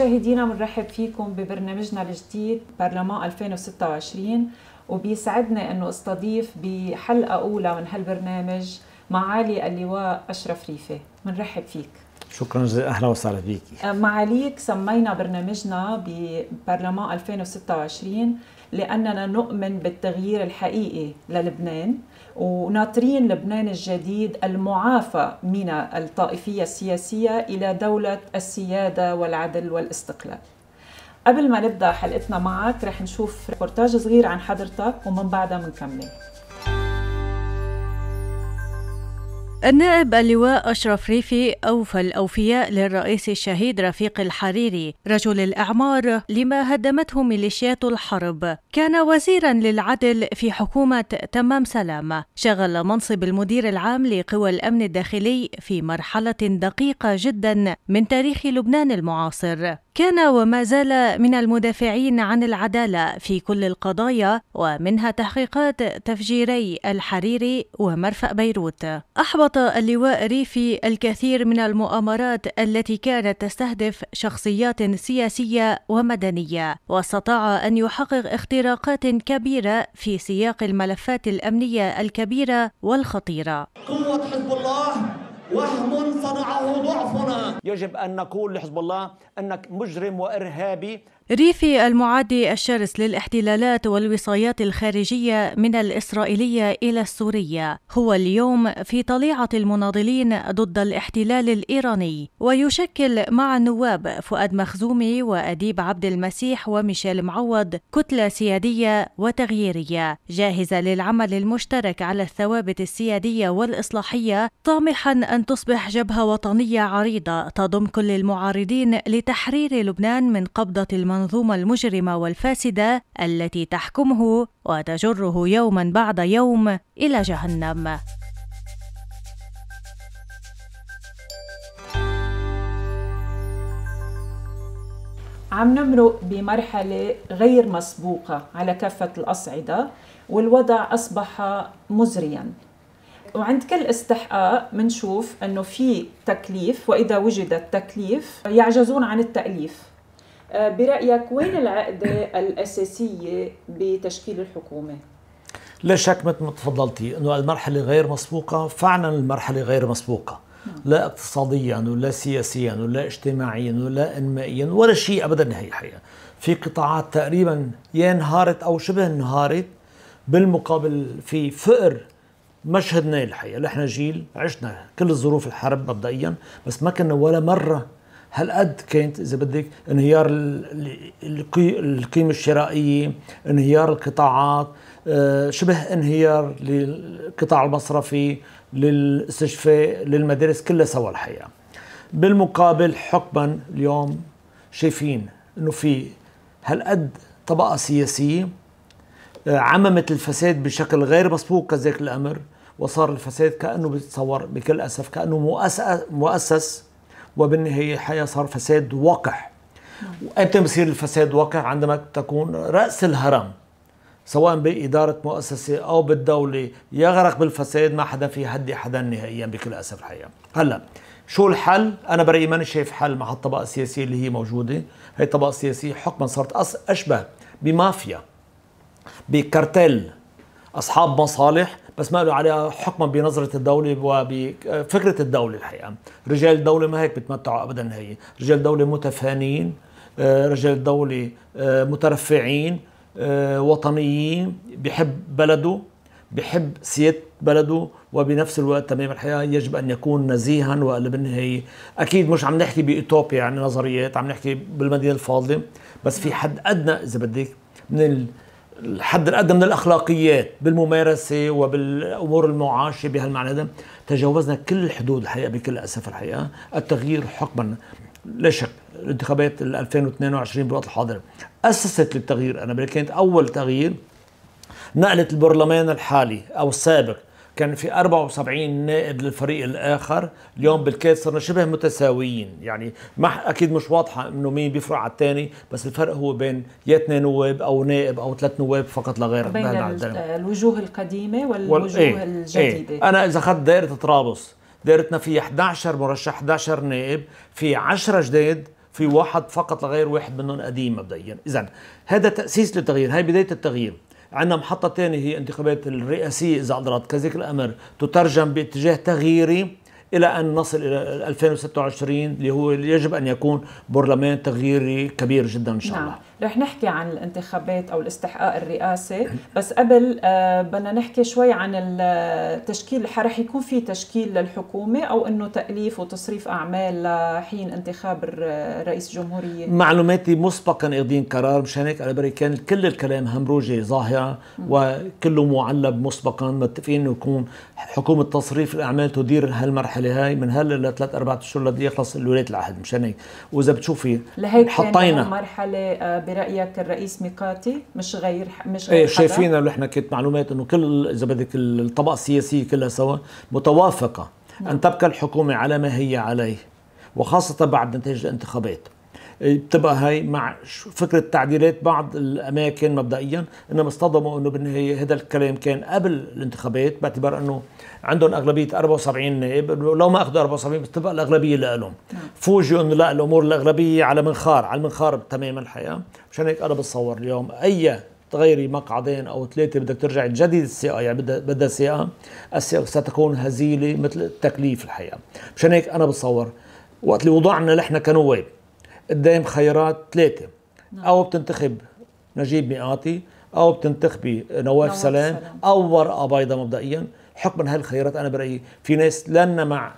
مشاهدينا بنرحب فيكم ببرنامجنا الجديد برلمان 2026 وبيسعدنا انه استضيف بحلقه اولى من هالبرنامج معالي اللواء اشرف ريفي بنرحب فيك شكرا جزيلا اهلا وسهلا فيك أه، معاليك سمينا برنامجنا ببرلمان 2026 لاننا نؤمن بالتغيير الحقيقي للبنان وناطرين لبنان الجديد المعافى من الطائفية السياسية إلى دولة السيادة والعدل والاستقلال قبل ما نبدأ حلقتنا معك رح نشوف ريبورتاج صغير عن حضرتك ومن بعدها منكمل النائب اللواء أشرف ريفي أوفى الأوفياء للرئيس الشهيد رفيق الحريري رجل الأعمار لما هدمته ميليشيات الحرب كان وزيرا للعدل في حكومة تمام سلام شغل منصب المدير العام لقوى الأمن الداخلي في مرحلة دقيقة جدا من تاريخ لبنان المعاصر كان وما زال من المدافعين عن العدالة في كل القضايا ومنها تحقيقات تفجيري الحريري ومرفأ بيروت. أحبط اللواء ريفي الكثير من المؤامرات التي كانت تستهدف شخصيات سياسية ومدنية، واستطاع أن يحقق اختراقات كبيرة في سياق الملفات الأمنية الكبيرة والخطيرة. قوة حزب الله وهم صنعه ضعفنا يجب أن نقول لحزب الله أنك مجرم وإرهابي ريفي المعادي الشرس للاحتلالات والوصايات الخارجية من الإسرائيلية إلى السورية هو اليوم في طليعة المناضلين ضد الاحتلال الإيراني ويشكل مع النواب فؤاد مخزومي وأديب عبد المسيح وميشيل معوض كتلة سيادية وتغييرية جاهزة للعمل المشترك على الثوابت السيادية والإصلاحية طامحا أن تصبح جبهة وطنية عريضة تضم كل المعارضين لتحرير لبنان من قبضة المناضلين المنظومة المجرمة والفاسدة التي تحكمه وتجره يوما بعد يوم إلى جهنم. عم نمرق بمرحلة غير مسبوقة على كافة الأصعدة والوضع أصبح مزرياً وعند كل استحقاق منشوف أنه في تكليف وإذا وجد التكليف يعجزون عن التأليف آه، برايك وين العقده الاساسيه بتشكيل الحكومه لا شك مثل ما تفضلتي انه المرحله غير مسبوقه فعلا المرحله غير مسبوقه نعم. لا اقتصاديا ولا سياسيا ولا اجتماعيا ولا انمائيا ولا شيء ابدا هي الحقيقه في قطاعات تقريبا يا انهارت او شبه انهارت بالمقابل في فقر ما شهدناه الحقيقه نحن جيل عشنا كل الظروف الحرب مبدئيا بس ما كنا ولا مره هالقد كانت اذا بدك انهيار القيمه الشرائيه انهيار القطاعات آه، شبه انهيار للقطاع المصرفي للاستشفاء للمدارس كلها سوا الحقيقه بالمقابل حكما اليوم شايفين انه في هالقد طبقه سياسيه آه، عممت الفساد بشكل غير مسبوق كذلك الامر وصار الفساد كانه بتصور بكل اسف كانه مؤسس وبالنهاية صار فساد وقح وأنت بصير الفساد وقح عندما تكون رأس الهرم سواء بإدارة مؤسسة أو بالدولة يغرق بالفساد ما حدا في هدي حدا نهائيا بكل أسف الحقيقة هلأ شو الحل؟ أنا برأيي ماني شايف حل مع الطبقة السياسية اللي هي موجودة هي الطبقة السياسية حكما صارت أشبه بمافيا بكارتيل أصحاب مصالح بس ما له عليها حكما بنظرة الدولة وبفكرة الدولة الحقيقة رجال الدولة ما هيك بتمتعوا أبدا هي رجال الدولة متفانين آه، رجال الدولة آه، مترفعين آه، وطنيين بحب بلده بحب سيادة بلده وبنفس الوقت تمام الحياة يجب أن يكون نزيها وألا بالنهاية أكيد مش عم نحكي بإيتوبيا يعني نظريات عم نحكي بالمدينة الفاضلة بس في حد أدنى إذا بدك من الحد الأدنى من الأخلاقيات بالممارسة وبالأمور المعاشة بهالمعنى هذا تجاوزنا كل الحدود الحقيقة بكل أسف الحقيقة التغيير حقبا لا شك الانتخابات 2022 بالوقت الحاضر أسست للتغيير أنا كانت أول تغيير نقلت البرلمان الحالي أو السابق كان في 74 نائب للفريق الاخر اليوم بالكاد صرنا شبه متساويين يعني ما اكيد مش واضحه انه مين بيفرق على الثاني بس الفرق هو بين يا اثنين نواب او نائب او ثلاث نواب فقط لا غير بين الوجوه القديمه والوجوه ايه, إيه. الجديده ايه انا اذا اخذت دائره طرابلس دائرتنا في 11 مرشح 11 نائب في 10 جداد في واحد فقط لغير واحد منهم قديم مبدئيا اذا هذا تاسيس للتغيير هاي بدايه التغيير عندنا محطة ثانية هي انتخابات الرئاسية إذا حضرت كذلك الأمر تترجم باتجاه تغييري إلى أن نصل إلى 2026 اللي هو يجب أن يكون برلمان تغييري كبير جدا إن شاء الله نعم. رح نحكي عن الانتخابات او الاستحقاق الرئاسي بس قبل آه بدنا نحكي شوي عن التشكيل آه، رح يكون في تشكيل للحكومه او انه تاليف وتصريف اعمال لحين انتخاب آه، رئيس الجمهوريه معلوماتي مسبقا اخذين قرار مشان هيك بري كان كل الكلام همروجي ظاهره وكله معلب مسبقا متفقين انه يكون حكومه تصريف الاعمال تدير هالمرحله هاي من هلا لثلاث اربع اشهر يخلص الولايات العهد مشان هيك واذا بتشوفي لهيك حطينا مرحله آه، برايك الرئيس ميقاتي مش غير مش غير ايه شايفين نحن كانت معلومات انه كل اذا بدك الطبقه السياسيه كلها سوا متوافقه نعم. ان تبقى الحكومه على ما هي عليه وخاصه بعد نتائج الانتخابات بتبقى هي مع فكره تعديلات بعض الاماكن مبدئيا انما اصطدموا انه بالنهايه هذا الكلام كان قبل الانتخابات باعتبار انه عندهم اغلبيه 74 نائب لو ما اخذوا 74 بتبقى الاغلبيه لهم نعم. فوجئوا انه لا الامور الاغلبيه على منخار على المنخار تماما الحقيقه مشان هيك انا بتصور اليوم اي تغيري مقعدين او ثلاثه بدك ترجع تجدد السياق يعني بدها بدها سياقه السياق ستكون هزيله مثل التكليف الحقيقه مشان هيك انا بتصور وقت اللي وضعنا نحن كنواب قدام خيارات ثلاثه نعم. او بتنتخب نجيب مئاتي او بتنتخبي نواف سلام, سلام او ورقه بيضاء مبدئيا حكما هالخيارات انا برايي في ناس لن مع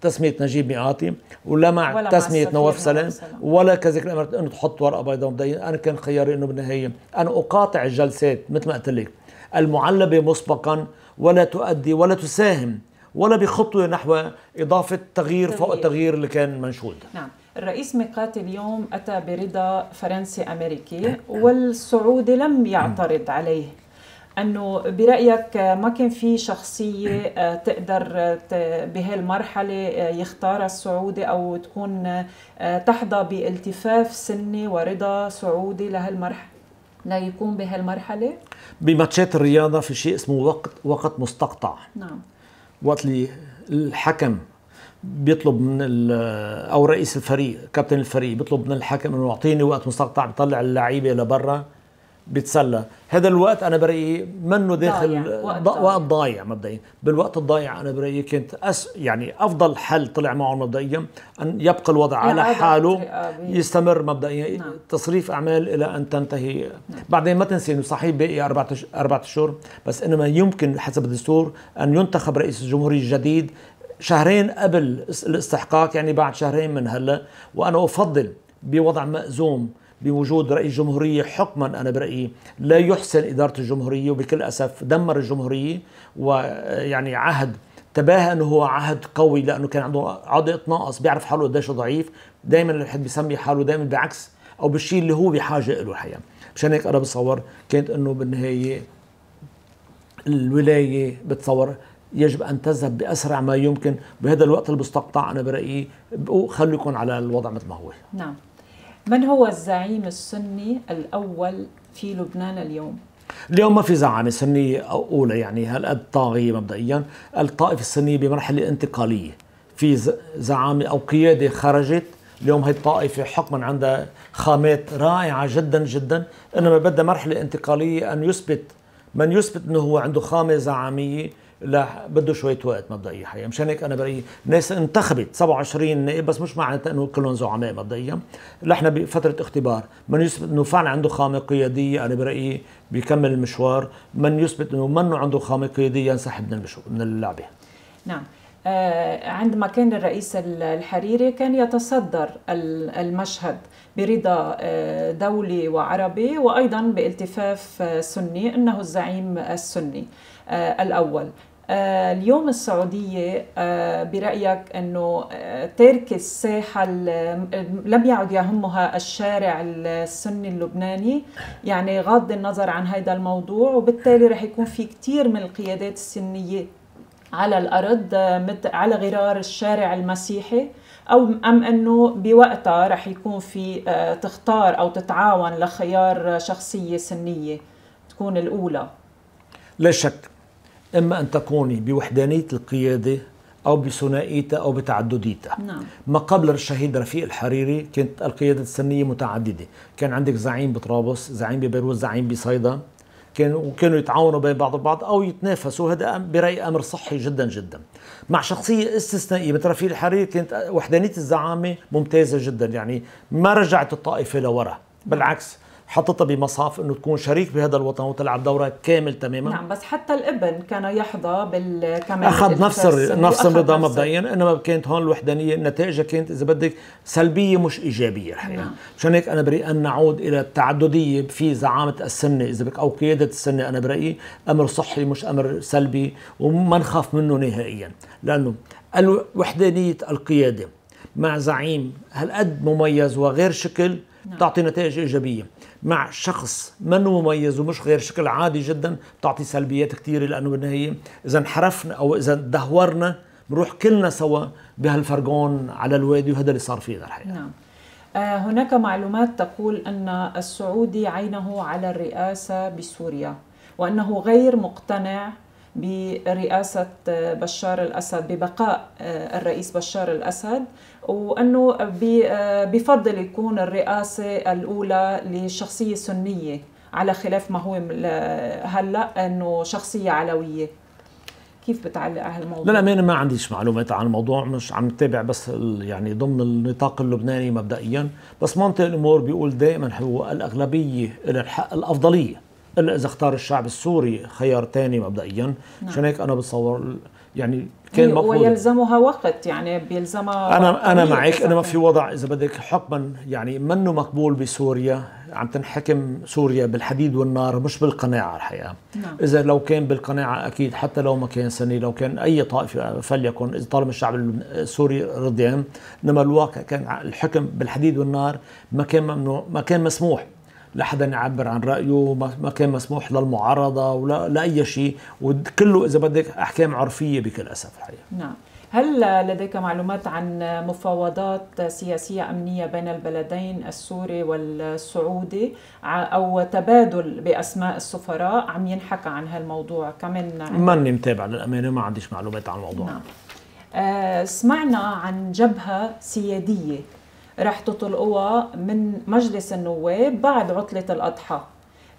تسمية نجيب مئاتي ولا مع ولا تسمية مع نواف نعم، سلام, سلام ولا كذلك الأمر أنه تحط ورقة بيضاء مبدئيا أنا كان خياري أنه بالنهاية أنا أقاطع الجلسات مثل ما قلت لك المعلبة مسبقا ولا تؤدي ولا تساهم ولا بخطوة نحو إضافة تغيير, تغيير. فوق التغيير اللي كان منشود نعم الرئيس ميقات اليوم أتى برضا فرنسي أمريكي أه، أه. والسعودي لم يعترض عليه انه برايك ما كان في شخصيه آه، تقدر بهالمرحله يختارها السعودي او تكون تحظى بالتفاف سني ورضا سعودي لهالمرحله لا يكون بهالمرحله بماتشات الرياضه في شيء اسمه وقت وقت مستقطع نعم وقت اللي الحكم بيطلب من او رئيس الفريق كابتن الفريق بيطلب من الحكم انه يعطيني وقت مستقطع بطلع اللعيبه لبرا بتسلى هذا الوقت انا برايي منه داخل ضايع. وقت, ضايع. ضايع مبدئيا بالوقت الضايع انا برايي كنت أس يعني افضل حل طلع معه مبدئيا ان يبقى الوضع على حاله يستمر مبدئيا نعم. تصريف اعمال الى ان تنتهي نعم. بعدين ما تنسي انه صحيح باقي اربع اربع شهور بس انما يمكن حسب الدستور ان ينتخب رئيس الجمهوريه الجديد شهرين قبل الاستحقاق يعني بعد شهرين من هلا وانا افضل بوضع مأزوم بوجود رئيس جمهورية حكما أنا برأيي لا يحسن إدارة الجمهورية وبكل أسف دمر الجمهورية ويعني آه، عهد تباهى انه هو عهد قوي لانه كان عنده عضو ناقص بيعرف حاله قديش ضعيف دائما الواحد بيسمي حاله دائما بعكس او بالشيء اللي هو بحاجه له الحقيقه مشان هيك انا بتصور كانت انه بالنهايه الولايه بتصور يجب ان تذهب باسرع ما يمكن بهذا الوقت المستقطع انا برايي خليكم على الوضع مثل ما هو نعم من هو الزعيم السني الاول في لبنان اليوم اليوم ما في زعامه سنيه اولى يعني هالقد طاغيه مبدئيا الطائفه السنيه بمرحله انتقاليه في زعامه او قياده خرجت اليوم هي الطائفة حكما عندها خامات رائعة جدا جدا إنما بدها مرحلة انتقالية أن يثبت من يثبت أنه هو عنده خامة زعامية لا بده شويه وقت مبدئيا حقيقه مشان هيك انا برايي ناس انتخبت 27 نائب بس مش معناتها انه كلهم زعماء مبدئيا نحن بفتره اختبار من يثبت انه فعلا عنده خامه قياديه انا برايي بيكمل المشوار من يثبت انه منه عنده خامه قياديه ينسحب من من اللعبه نعم آه، عندما كان الرئيس الحريري كان يتصدر المشهد برضا آه، دولي وعربي وايضا بالتفاف آه، سني انه الزعيم السني آه، الأول آه، اليوم السعودية آه، برأيك أنه ترك الساحة لم يعد يهمها الشارع السني اللبناني يعني غض النظر عن هذا الموضوع وبالتالي رح يكون في كثير من القيادات السنية على الأرض على غرار الشارع المسيحي أو أم أنه بوقتها رح يكون في تختار أو تتعاون لخيار شخصية سنية تكون الأولى لا شك إما أن تكوني بوحدانية القيادة أو بثنائيتها أو بتعدديتها نعم. ما قبل الشهيد رفيق الحريري كانت القيادة السنية متعددة كان عندك زعيم بطرابلس زعيم ببيروت زعيم بصيدا كانوا وكانوا يتعاونوا بين بعض البعض او يتنافسوا هذا برايي امر صحي جدا جدا مع شخصيه استثنائيه مثل رفيق الحريري كانت وحدانيه الزعامه ممتازه جدا يعني ما رجعت الطائفه لورا بالعكس حطتها بمصاف انه تكون شريك بهذا الوطن وتلعب دورها كامل تماما نعم بس حتى الابن كان يحظى بالكمال اخذ نفس يعني نفس الرضا مبدئيا انما كانت هون الوحدانيه نتائجها كانت اذا بدك سلبيه مش ايجابيه الحقيقه نعم. مشان هيك انا برايي ان نعود الى التعدديه في زعامه السنه اذا بدك او قياده السنه انا برايي امر صحي مش امر سلبي وما نخاف منه نهائيا لانه الوحدانيه القياده مع زعيم هالقد مميز وغير شكل نعم. تعطي نتائج ايجابيه مع شخص منه مميز ومش غير شكل عادي جدا بتعطي سلبيات كثيرة لأنه بالنهاية إذا انحرفنا أو إذا دهورنا بنروح كلنا سوا بهالفرقون على الوادي وهذا اللي صار فيه الحقيقة نعم. آه، هناك معلومات تقول أن السعودي عينه على الرئاسة بسوريا وأنه غير مقتنع برئاسة بشار الأسد ببقاء آه، الرئيس بشار الأسد وأنه آه، بفضل يكون الرئاسة الأولى لشخصية سنية على خلاف ما هو هلا أنه شخصية علوية كيف بتعلق على هالموضوع؟ لا لا أنا ما عنديش معلومات عن الموضوع مش عم تابع بس يعني ضمن النطاق اللبناني مبدئيا بس منطق الأمور بيقول دائما هو الأغلبية الحق الأفضلية الا اذا اختار الشعب السوري خيار ثاني مبدئيا نعم. عشان هيك انا بتصور يعني كان مفروض ويلزمها وقت يعني بيلزمها انا انا معك انا ما في وضع اذا بدك حكما يعني منه مقبول بسوريا عم تنحكم سوريا بالحديد والنار مش بالقناعه الحقيقه نعم. اذا لو كان بالقناعه اكيد حتى لو ما كان سني لو كان اي طائفه فليكن اذا طالما الشعب السوري رضيان انما الواقع كان الحكم بالحديد والنار ما كان ممنوع ما كان مسموح لحدا يعبر عن رأيه ما كان مسموح للمعارضة ولا لأي شيء وكله إذا بدك أحكام عرفية بكل أسف الحقيقة نعم هل لديك معلومات عن مفاوضات سياسية أمنية بين البلدين السوري والسعودي أو تبادل بأسماء السفراء عم ينحكى عن هالموضوع كمان ماني متابع للأمانة ما عنديش معلومات عن الموضوع نعم. آه، سمعنا عن جبهة سيادية رح تطلقوها من مجلس النواب بعد عطلة الأضحى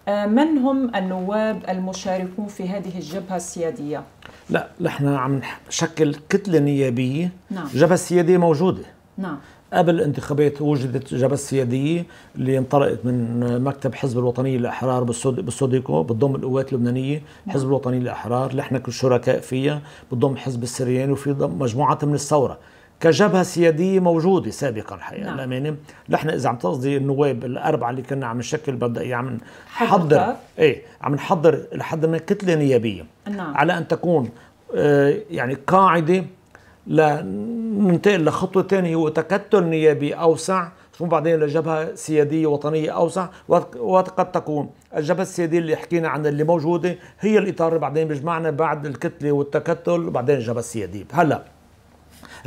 آه، من هم النواب المشاركون في هذه الجبهة السيادية؟ لا نحن عم نشكل كتلة نيابية نعم. جبهة سيادية موجودة نعم قبل الانتخابات وجدت جبهة سيادية اللي انطلقت من مكتب حزب الوطني للأحرار بالسوديكو بتضم القوات اللبنانية نعم. حزب الوطني للأحرار اللي احنا كل شركاء فيها بتضم حزب السريان وفي مجموعة من الثورة كجبهه سياديه موجوده سابقا الحقيقه نعم. الامانه نحن اذا عم تقصدي النواب الاربعه اللي كنا عم نشكل بدأ يعني عم نحضر ايه عم نحضر لحد ما كتله نيابيه نعم. على ان تكون آه، يعني قاعده لننتقل لخطوه ثانيه هو تكتل نيابي اوسع ثم بعدين لجبهه سياديه وطنيه اوسع وقد تكون الجبهه السياديه اللي حكينا عنها اللي موجوده هي الاطار اللي بعدين بيجمعنا بعد الكتله والتكتل وبعدين الجبهه السياديه هلا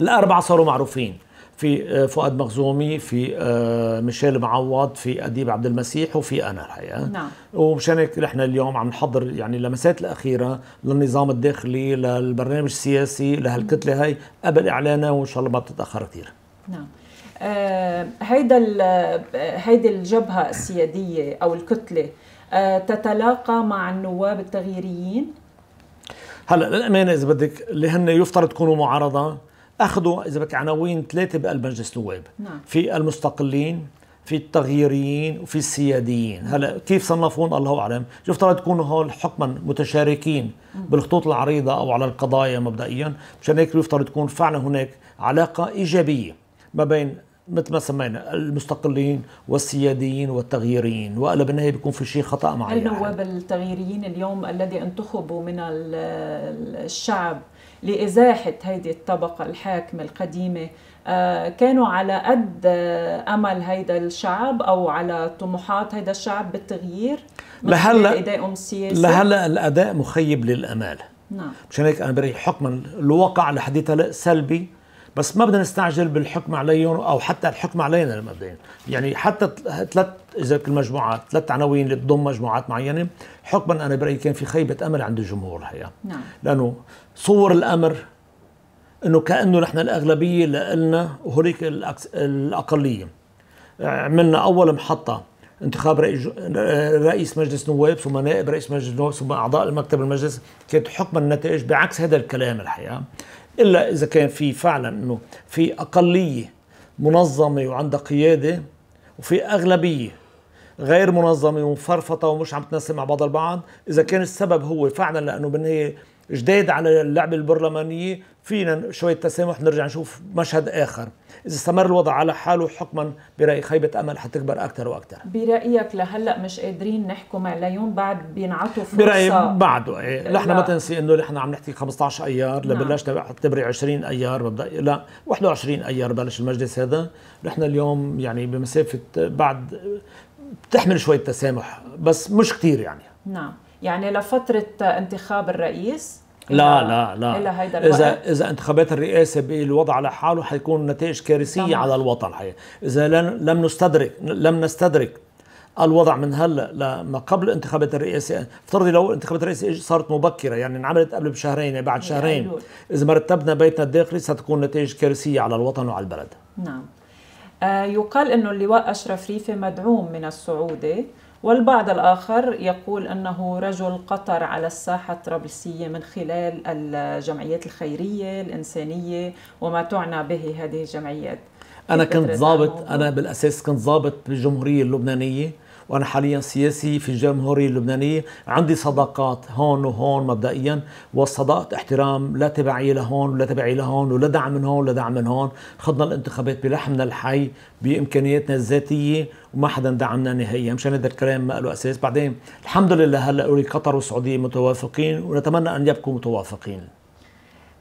الأربعة صاروا معروفين في آه، فؤاد مخزومي في آه، ميشيل معوض في اديب عبد المسيح وفي انا الحقيقه نعم ومشان هيك نحن اليوم عم نحضر يعني اللمسات الاخيره للنظام الداخلي للبرنامج السياسي لهالكتله هاي قبل اعلانها وان شاء الله ما بتتاخر كثير نعم آه هيدا آه، هيدي الجبهه السياديه او الكتله آه تتلاقى مع النواب التغييريين هلا للامانه اذا بدك اللي هن يفترض تكونوا معارضه اخذوا اذا بدك عناوين ثلاثه بقلب مجلس النواب نعم. في المستقلين في التغييريين وفي السياديين هلا كيف صنفون الله اعلم يفترض تكونوا هول حكما متشاركين بالخطوط العريضه او على القضايا مبدئيا مشان هيك يفترض تكون فعلا هناك علاقه ايجابيه ما بين مثل ما سمينا المستقلين والسياديين والتغييريين وإلا بالنهاية بيكون في شيء خطأ معين يعني. النواب التغييريين اليوم الذي انتخبوا من الشعب لإزاحة هيدي الطبقة الحاكمة القديمة آه، كانوا على قد آه، أمل هيدا الشعب أو على طموحات هيدا الشعب بالتغيير لهلا لهلا الأداء مخيب للأمال نعم مشان هيك أنا برأيي حكما الواقع لحديث هلا سلبي بس ما بدنا نستعجل بالحكم عليهم او حتى الحكم علينا مبدئيا يعني حتى ثلاث اذا كل مجموعات ثلاث عناوين اللي بتضم مجموعات معينه حكما انا برايي كان في خيبه امل عند الجمهور الحقيقه نعم. لانه صور الامر انه كانه نحن الاغلبيه لنا وهوليك الاقليه عملنا اول محطه انتخاب رئيس مجلس نواب ثم نائب رئيس مجلس نواب ثم اعضاء المكتب المجلس كانت حكم النتائج بعكس هذا الكلام الحقيقه الا اذا كان في فعلا انه في اقليه منظمه وعندها قياده وفي اغلبيه غير منظمه ومفرفطه ومش عم تنسق مع بعض البعض اذا كان السبب هو فعلا لانه بالنهايه جداد على اللعبه البرلمانيه فينا شويه تسامح نرجع نشوف مشهد اخر اذا استمر الوضع على حاله حكما برأي خيبه امل حتكبر اكثر واكثر برايك لهلا مش قادرين نحكم عليهم بعد بينعطوا فرصه برايي بعده إيه. نحن ما تنسي انه نحن عم نحكي 15 ايار نعم. لبلشنا بعتبري 20 ايار ببدا لا 21 ايار بلش المجلس هذا نحن اليوم يعني بمسافه بعد بتحمل شويه تسامح بس مش كثير يعني نعم يعني لفتره انتخاب الرئيس لا لا لا الوقت. اذا اذا انتخابات الرئاسه بالوضع لحاله حيكون نتائج كارثيه طبعا. على الوطن الحقيقه اذا لم نستدرك لم نستدرك الوضع من هلا لما قبل انتخابات الرئاسه افترضي لو انتخابات الرئاسه صارت مبكره يعني انعملت قبل بشهرين يعني بعد شهرين اذا ما رتبنا بيتنا الداخلي ستكون نتائج كارثيه على الوطن وعلى البلد نعم آه يقال انه اللواء اشرف ريفي مدعوم من السعودي والبعض الآخر يقول أنه رجل قطر على الساحة الطرابلسية من خلال الجمعيات الخيرية الإنسانية وما تعنى به هذه الجمعيات أنا كنت ضابط أنا بالأساس كنت ضابط بالجمهورية اللبنانية وانا حاليا سياسي في الجمهوريه اللبنانيه عندي صداقات هون وهون مبدئيا والصداقه احترام لا تبعيه لهون ولا تبعيه لهون ولا دعم من هون ولا دعم من هون خضنا الانتخابات بلحمنا الحي بامكانياتنا الذاتيه وما حدا دعمنا نهائيا مشان هذا الكلام ما له اساس بعدين الحمد لله هلا اوري قطر والسعوديه متوافقين ونتمنى ان يبقوا متوافقين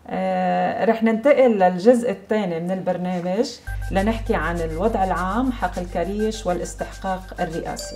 آه رح ننتقل للجزء الثاني من البرنامج لنحكي عن الوضع العام حق الكريش والاستحقاق الرئاسي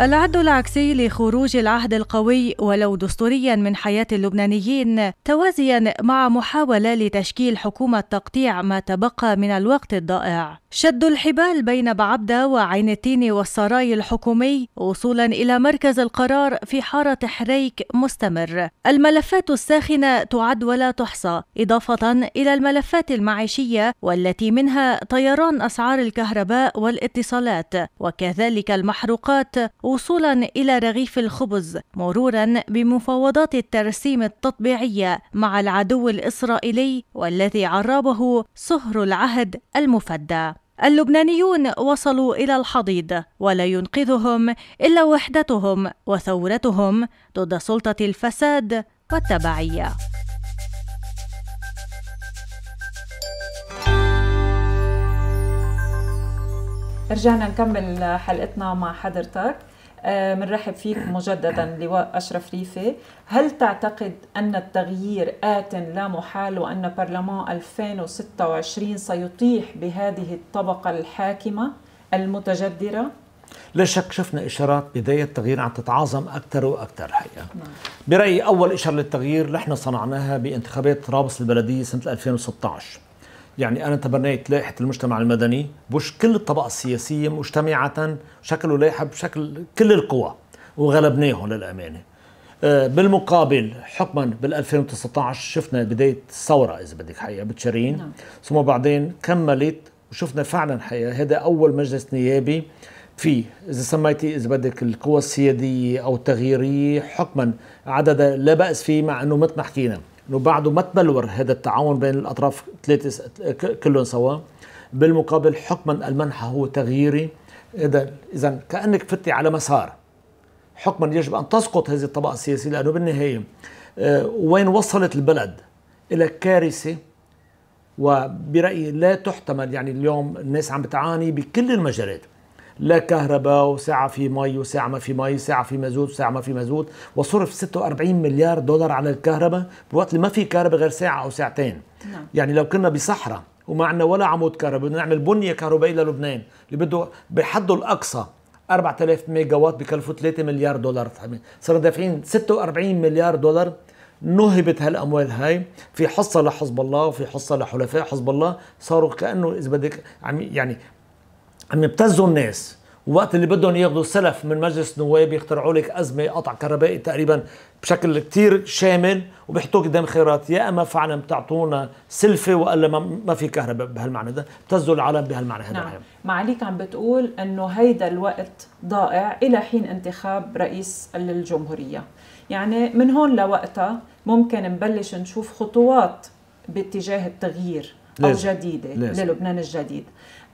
العد العكسي لخروج العهد القوي ولو دستوريا من حياة اللبنانيين توازيا مع محاولة لتشكيل حكومة تقطيع ما تبقى من الوقت الضائع شد الحبال بين بعبدة وعين التين والسراي الحكومي وصولا إلى مركز القرار في حارة حريك مستمر الملفات الساخنة تعد ولا تحصى إضافة إلى الملفات المعيشية والتي منها طيران أسعار الكهرباء والاتصالات وكذلك المحروقات وصولا إلى رغيف الخبز مرورا بمفاوضات الترسيم التطبيعية مع العدو الإسرائيلي والذي عرابه صهر العهد المفدى اللبنانيون وصلوا إلى الحضيض ولا ينقذهم إلا وحدتهم وثورتهم ضد سلطة الفساد والتبعية رجعنا نكمل حلقتنا مع حضرتك بنرحب آه، فيك مجددا لواء أشرف ريفي هل تعتقد أن التغيير آت لا محال وأن برلمان 2026 سيطيح بهذه الطبقة الحاكمة المتجدرة؟ لا شك شفنا إشارات بداية التغيير عم تتعاظم أكثر وأكثر الحقيقة نعم. برأيي أول إشارة للتغيير نحن صنعناها بانتخابات طرابلس البلدية سنة 2016 يعني أنا تبنيت لائحة المجتمع المدني بوش كل الطبقة السياسية مجتمعة شكلوا لائحة بشكل كل القوى وغلبناهم للأمانة آه، بالمقابل حكما بال 2019 شفنا بدايه الثوره اذا بدك حقيقه بتشرين نعم. ثم بعدين كملت وشفنا فعلا حقيقه هذا اول مجلس نيابي في اذا سميتي اذا بدك القوى السياديه او التغييريه حكما عدد لا باس فيه مع انه مثل ما حكينا انه بعده ما تبلور هذا التعاون بين الاطراف ثلاثه كلهم سوا بالمقابل حكما المنحى هو تغييري اذا اذا كانك فتي على مسار حكما يجب ان تسقط هذه الطبقه السياسيه لانه بالنهايه آه، وين وصلت البلد الى كارثه وبرايي لا تحتمل يعني اليوم الناس عم بتعاني بكل المجالات لا كهرباء وساعة في مي وساعة ما في مي ساعة في مزود وساعة ما في مزود وصرف 46 مليار دولار على الكهرباء بوقت اللي ما في كهرباء غير ساعة أو ساعتين نعم. يعني لو كنا بصحراء وما عندنا ولا عمود كهرباء بدنا نعمل بنية كهربائية للبنان اللي بده بحده الأقصى 4000 ميجا وات بكلفوا 3 مليار دولار صرنا دافعين 46 مليار دولار نهبت هالاموال هاي في حصه لحزب الله وفي حصه لحلفاء حزب الله صاروا كانه اذا بدك يعني عم يبتزوا الناس وقت اللي بدهم ياخذوا سلف من مجلس النواب يخترعوا لك ازمه قطع كهربائي تقريبا بشكل كثير شامل وبيحطوك قدام خيارات يا اما فعلا بتعطونا سلفه والا ما في كهرباء بهالمعنى ده بتزوا العالم بهالمعنى هذا نعم. معاليك عم بتقول انه هيدا الوقت ضائع الى حين انتخاب رئيس الجمهوريه يعني من هون لوقتها ممكن نبلش نشوف خطوات باتجاه التغيير او لازم. جديده لازم. للبنان الجديد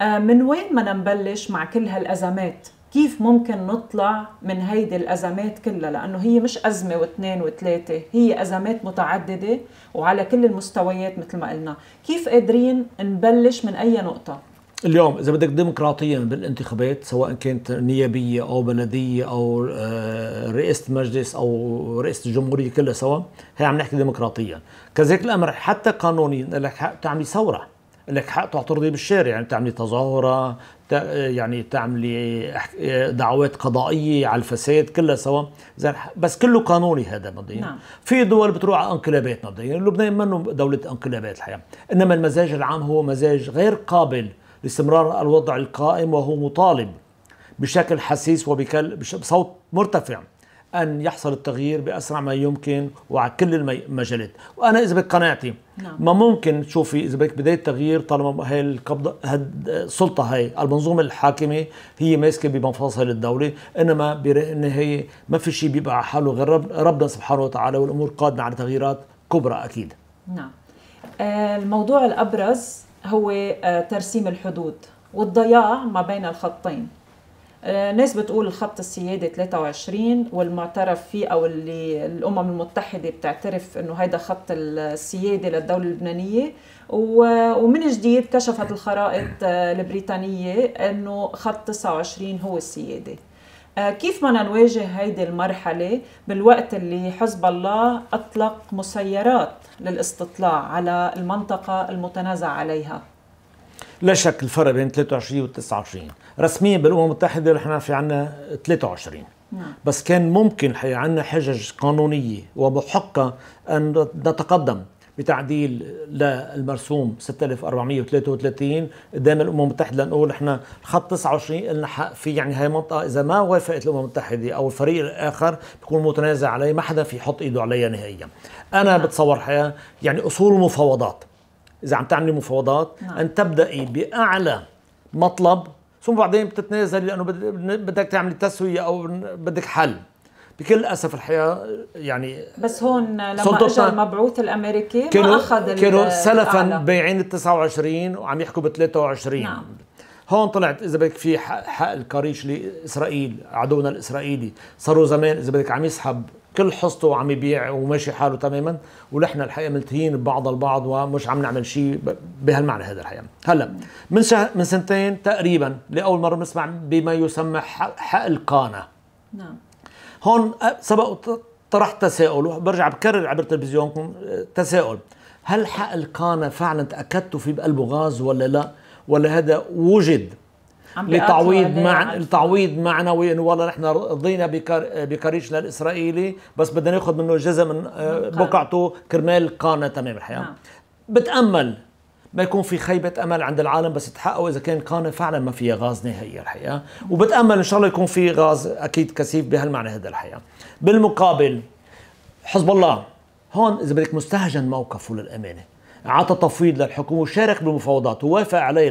آه، من وين بدنا نبلش مع كل هالأزمات كيف ممكن نطلع من هيدي الأزمات كلها لأنه هي مش أزمة واثنين وثلاثة هي أزمات متعددة وعلى كل المستويات مثل ما قلنا كيف قادرين نبلش من أي نقطة اليوم اذا بدك ديمقراطيا بالانتخابات سواء كانت نيابيه او بلديه او آه، رئاسه مجلس او رئاسه الجمهوريه كلها سوا هي عم نحكي ديمقراطيا كذلك الامر حتى قانونيا لك تعملي ثوره لك حق تعترضي بالشارع يعني تعملي تظاهرة يعني تعملي دعوات قضائية على الفساد كلها سوا بس كله قانوني هذا مبدئيا نعم. في دول بتروح على انقلابات مبدئيا لبنان منه دولة انقلابات الحقيقة إنما المزاج العام هو مزاج غير قابل لاستمرار الوضع القائم وهو مطالب بشكل حسيس وبصوت مرتفع أن يحصل التغيير بأسرع ما يمكن وعلى كل المجالات وأنا إذا بك قناعتي نعم. ما ممكن تشوفي إذا بك بداية تغيير طالما هاي القبضة السلطة هاي المنظومة الحاكمة هي ماسكة بمفاصل الدولة إنما بالنهاية ما في شيء بيبقى على حاله غير ربنا سبحانه وتعالى والأمور قادمة على تغييرات كبرى أكيد نعم آه، الموضوع الأبرز هو آه، ترسيم الحدود والضياع ما بين الخطين آه، ناس بتقول الخط السيادي 23 والمعترف فيه او اللي الامم المتحده بتعترف انه هيدا خط السيادي للدوله اللبنانيه ومن جديد كشفت الخرائط آه، البريطانيه انه خط 29 هو السيادي آه، كيف بدنا نواجه هيدي المرحلة بالوقت اللي حزب الله أطلق مسيرات للاستطلاع على المنطقة المتنازع عليها؟ لا شك الفرق بين 23 و 29 رسميا بالامم المتحده نحن في عندنا 23 نعم. بس كان ممكن حي عندنا حجج قانونيه ومحقه ان نتقدم بتعديل للمرسوم 6433 قدام الامم المتحده لنقول احنا الخط 29 لنا حق في يعني هاي منطقه اذا ما وافقت الامم المتحده او الفريق الاخر بيكون متنازع عليه ما حدا في يحط ايده عليها نهائيا. انا نعم. بتصور حياه يعني اصول المفاوضات اذا عم تعملي مفاوضات نعم. ان تبداي باعلى مطلب ثم بعدين بتتنازلي لانه بدك تعملي تسويه او بدك حل بكل اسف الحياه يعني بس هون لما اجى المبعوث الامريكي كانوا اخذ كانوا سلفا بايعين ال 29 وعم يحكوا ب 23 نعم هون طلعت اذا بدك في حق الكريش لاسرائيل عدونا الاسرائيلي صاروا زمان اذا بدك عم يسحب كل حصته وعم يبيع وماشي حاله تماما ونحن الحقيقه ملتهيين ببعض البعض ومش عم نعمل شيء بهالمعنى هذا الحقيقه هلا من من سنتين تقريبا لاول مره بنسمع بما يسمى حق القانا نعم هون سبق طرحت تساؤل وبرجع بكرر عبر تلفزيونكم تساؤل هل حق القانا فعلا تاكدتوا في بقلبه غاز ولا لا ولا هذا وجد لتعويض مع لتعويض معنوي انه والله نحن رضينا بكريش للاسرائيلي بس بدنا ناخذ منه جزء من آه، بقعته كرمال قانا تمام الحياه نعم. بتامل ما يكون في خيبة أمل عند العالم بس يتحققوا إذا كان كان فعلا ما فيها غاز نهائي الحقيقة وبتأمل إن شاء الله يكون في غاز أكيد كثيف بهالمعنى هذا الحقيقة بالمقابل حزب الله هون إذا بدك مستهجن موقفه للأمانة عطى تفويض للحكومه وشارك بالمفاوضات ووافق عليه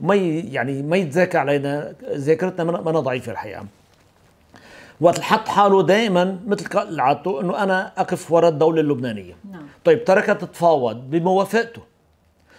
ما يعني ما يعني يتذاكى علينا ذاكرتنا ما ضعيفه الحقيقه وقت حط حاله دائما مثل عادته انه انا اقف وراء الدوله اللبنانيه نعم. طيب تركها تتفاوض بموافقته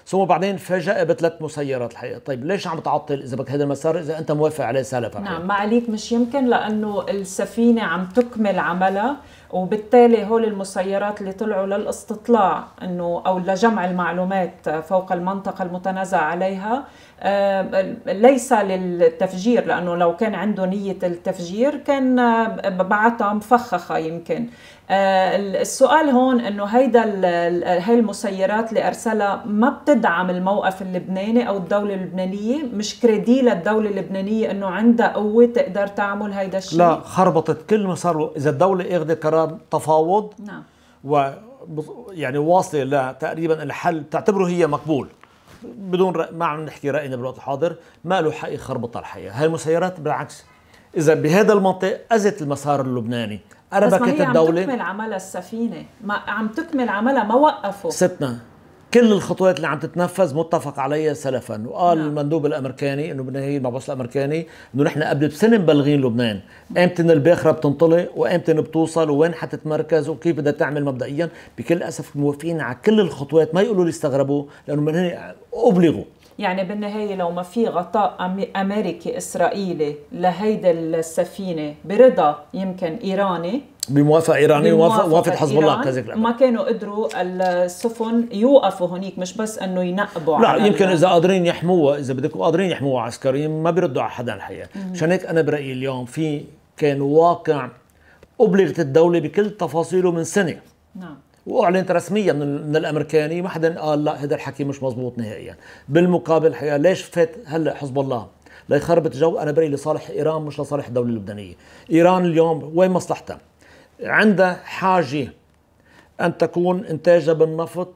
ثم بعدين فجأة بثلاث مسيرات الحقيقه، طيب ليش عم تعطل اذا بدك هذا المسار اذا انت موافق عليه سالفة نعم ما عليك مش يمكن لانه السفينه عم تكمل عملها وبالتالي هول المسيرات اللي طلعوا للاستطلاع انه او لجمع المعلومات فوق المنطقه المتنازع عليها آه، ليس للتفجير لانه لو كان عنده نيه التفجير كان آه، بعتها مفخخه يمكن آه، السؤال هون انه هيدا هي المسيرات اللي ارسلها ما بتدعم الموقف اللبناني او الدوله اللبنانيه مش كريدي للدوله اللبنانيه انه عندها قوه تقدر تعمل هيدا الشيء لا خربطت كل مسار اذا الدوله اخذت قرار تفاوض نعم و يعني واصله لتقريبا الحل بتعتبره هي مقبول بدون رأ... ما عم نحكي راينا بالوقت الحاضر ما له حق يخربطها الحياه هاي المسيرات بالعكس اذا بهذا المنطق اذت المسار اللبناني اربكت الدوله عم تكمل عملها السفينه ما عم تكمل عملها ما وقفوا ستنا كل الخطوات اللي عم تتنفذ متفق عليها سلفا وقال نعم. المندوب الامريكاني انه بدنا هي المبعوث الامريكاني انه نحن قبل بسنه مبلغين لبنان امتى الباخره بتنطلق وامتى بتوصل وين حتتمركز وكيف بدها تعمل مبدئيا بكل اسف موافقين على كل الخطوات ما يقولوا لي استغربوا لانه من هنا ابلغوا يعني بالنهاية لو ما في غطاء أمريكي إسرائيلي لهيدي السفينة برضا يمكن إيراني بموافقة إيرانية وموافقة حزب الله كذلك ما كانوا قدروا السفن يوقفوا هنيك مش بس أنه ينقبوا لا على يمكن إذا قادرين يحموها إذا بدكم قادرين يحموها عسكريا ما بيردوا على حدا الحياة مشان هيك أنا برأيي اليوم في كان واقع أبلغت الدولة بكل تفاصيله من سنة نعم واعلنت رسميا من, الامريكاني ما حدا قال لا هذا الحكي مش مزبوط نهائيا بالمقابل الحقيقه ليش فات هلا حزب الله ليخربط جو انا بري لصالح ايران مش لصالح الدوله اللبنانيه ايران اليوم وين مصلحتها عندها حاجه ان تكون انتاجها بالنفط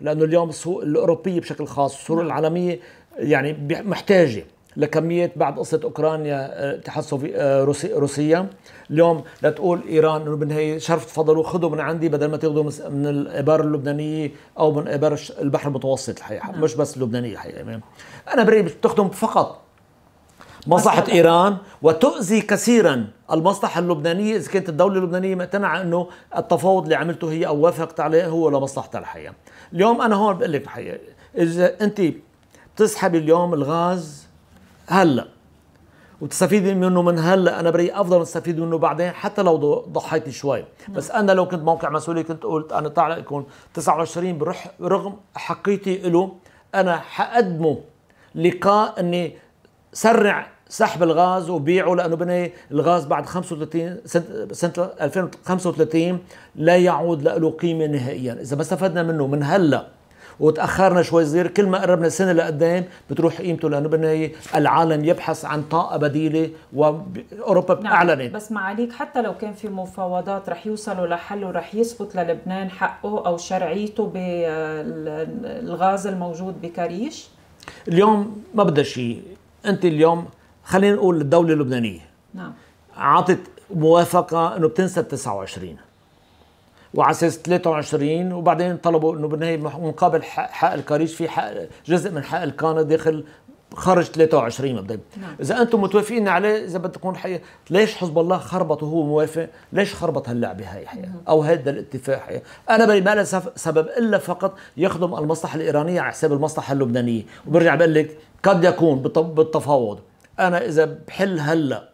لانه اليوم السوق الاوروبيه بشكل خاص السوق نعم. العالميه يعني محتاجه لكميه بعد قصه اوكرانيا آه، تحسب آه، روسي روسيا اليوم لتقول ايران انه بالنهايه شرف تفضلوا خذوا من عندي بدل ما تاخذوا من الابار اللبنانيه او من ابار البحر المتوسط الحقيقه نعم. مش بس اللبنانيه الحقيقه انا برأيي بتخدم فقط مصلحة إيران وتؤذي كثيرا المصلحة اللبنانية إذا كانت الدولة اللبنانية مقتنعة أنه التفاوض اللي عملته هي أو وافقت عليه هو لمصلحتها الحقيقة اليوم أنا هون بقول لك الحقيقة إذا أنت بتسحبي اليوم الغاز هلا وتستفيد منه من هلا انا برأيي افضل تستفيد منه بعدين حتى لو ضحيتي شوي نعم. بس انا لو كنت موقع مسؤولي كنت قلت انا طالع يكون 29 بروح رغم حقيتي له انا حقدمه لقاء اني سرع سحب الغاز وبيعه لانه بني الغاز بعد 35 سنه, سنة 2035 لا يعود له قيمه نهائيا اذا ما استفدنا منه من هلا وتاخرنا شوي صغير كل ما قربنا سنه لقدام بتروح قيمته لانه بالنهايه العالم يبحث عن طاقه بديله واوروبا نعم. اعلنت بس معاليك حتى لو كان في مفاوضات رح يوصلوا لحل ورح يثبت للبنان حقه او شرعيته بالغاز الموجود بكريش اليوم ما بدها شيء انت اليوم خلينا نقول الدوله اللبنانيه نعم عطت موافقه انه بتنسى 29 وعلى اساس 23 وبعدين طلبوا انه بالنهايه مقابل حق, حق الكاريش في حق جزء من حق الكانا داخل خرج 23 مبدئيا نعم. اذا انتم متوافقين عليه اذا بدكم تكون حقيقة ليش حزب الله خربط وهو موافق ليش خربط هاللعبه هاي حقيقة او هذا الاتفاق حقيقة انا ما له سبب الا فقط يخدم المصلحه الايرانيه على حساب المصلحه اللبنانيه وبرجع بقول لك قد يكون بالتفاوض انا اذا بحل هلا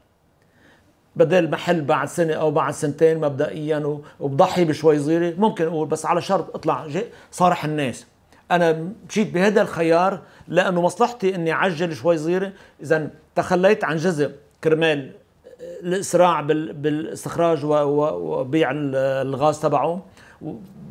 بدل ما حل بعد سنه او بعد سنتين مبدئيا وبضحي بشوي صغيره ممكن اقول بس على شرط اطلع صارح الناس انا مشيت بهذا الخيار لانه مصلحتي اني عجل شوي صغيره اذا تخليت عن جزء كرمال آه، الاسراع بالاستخراج وبيع الغاز تبعه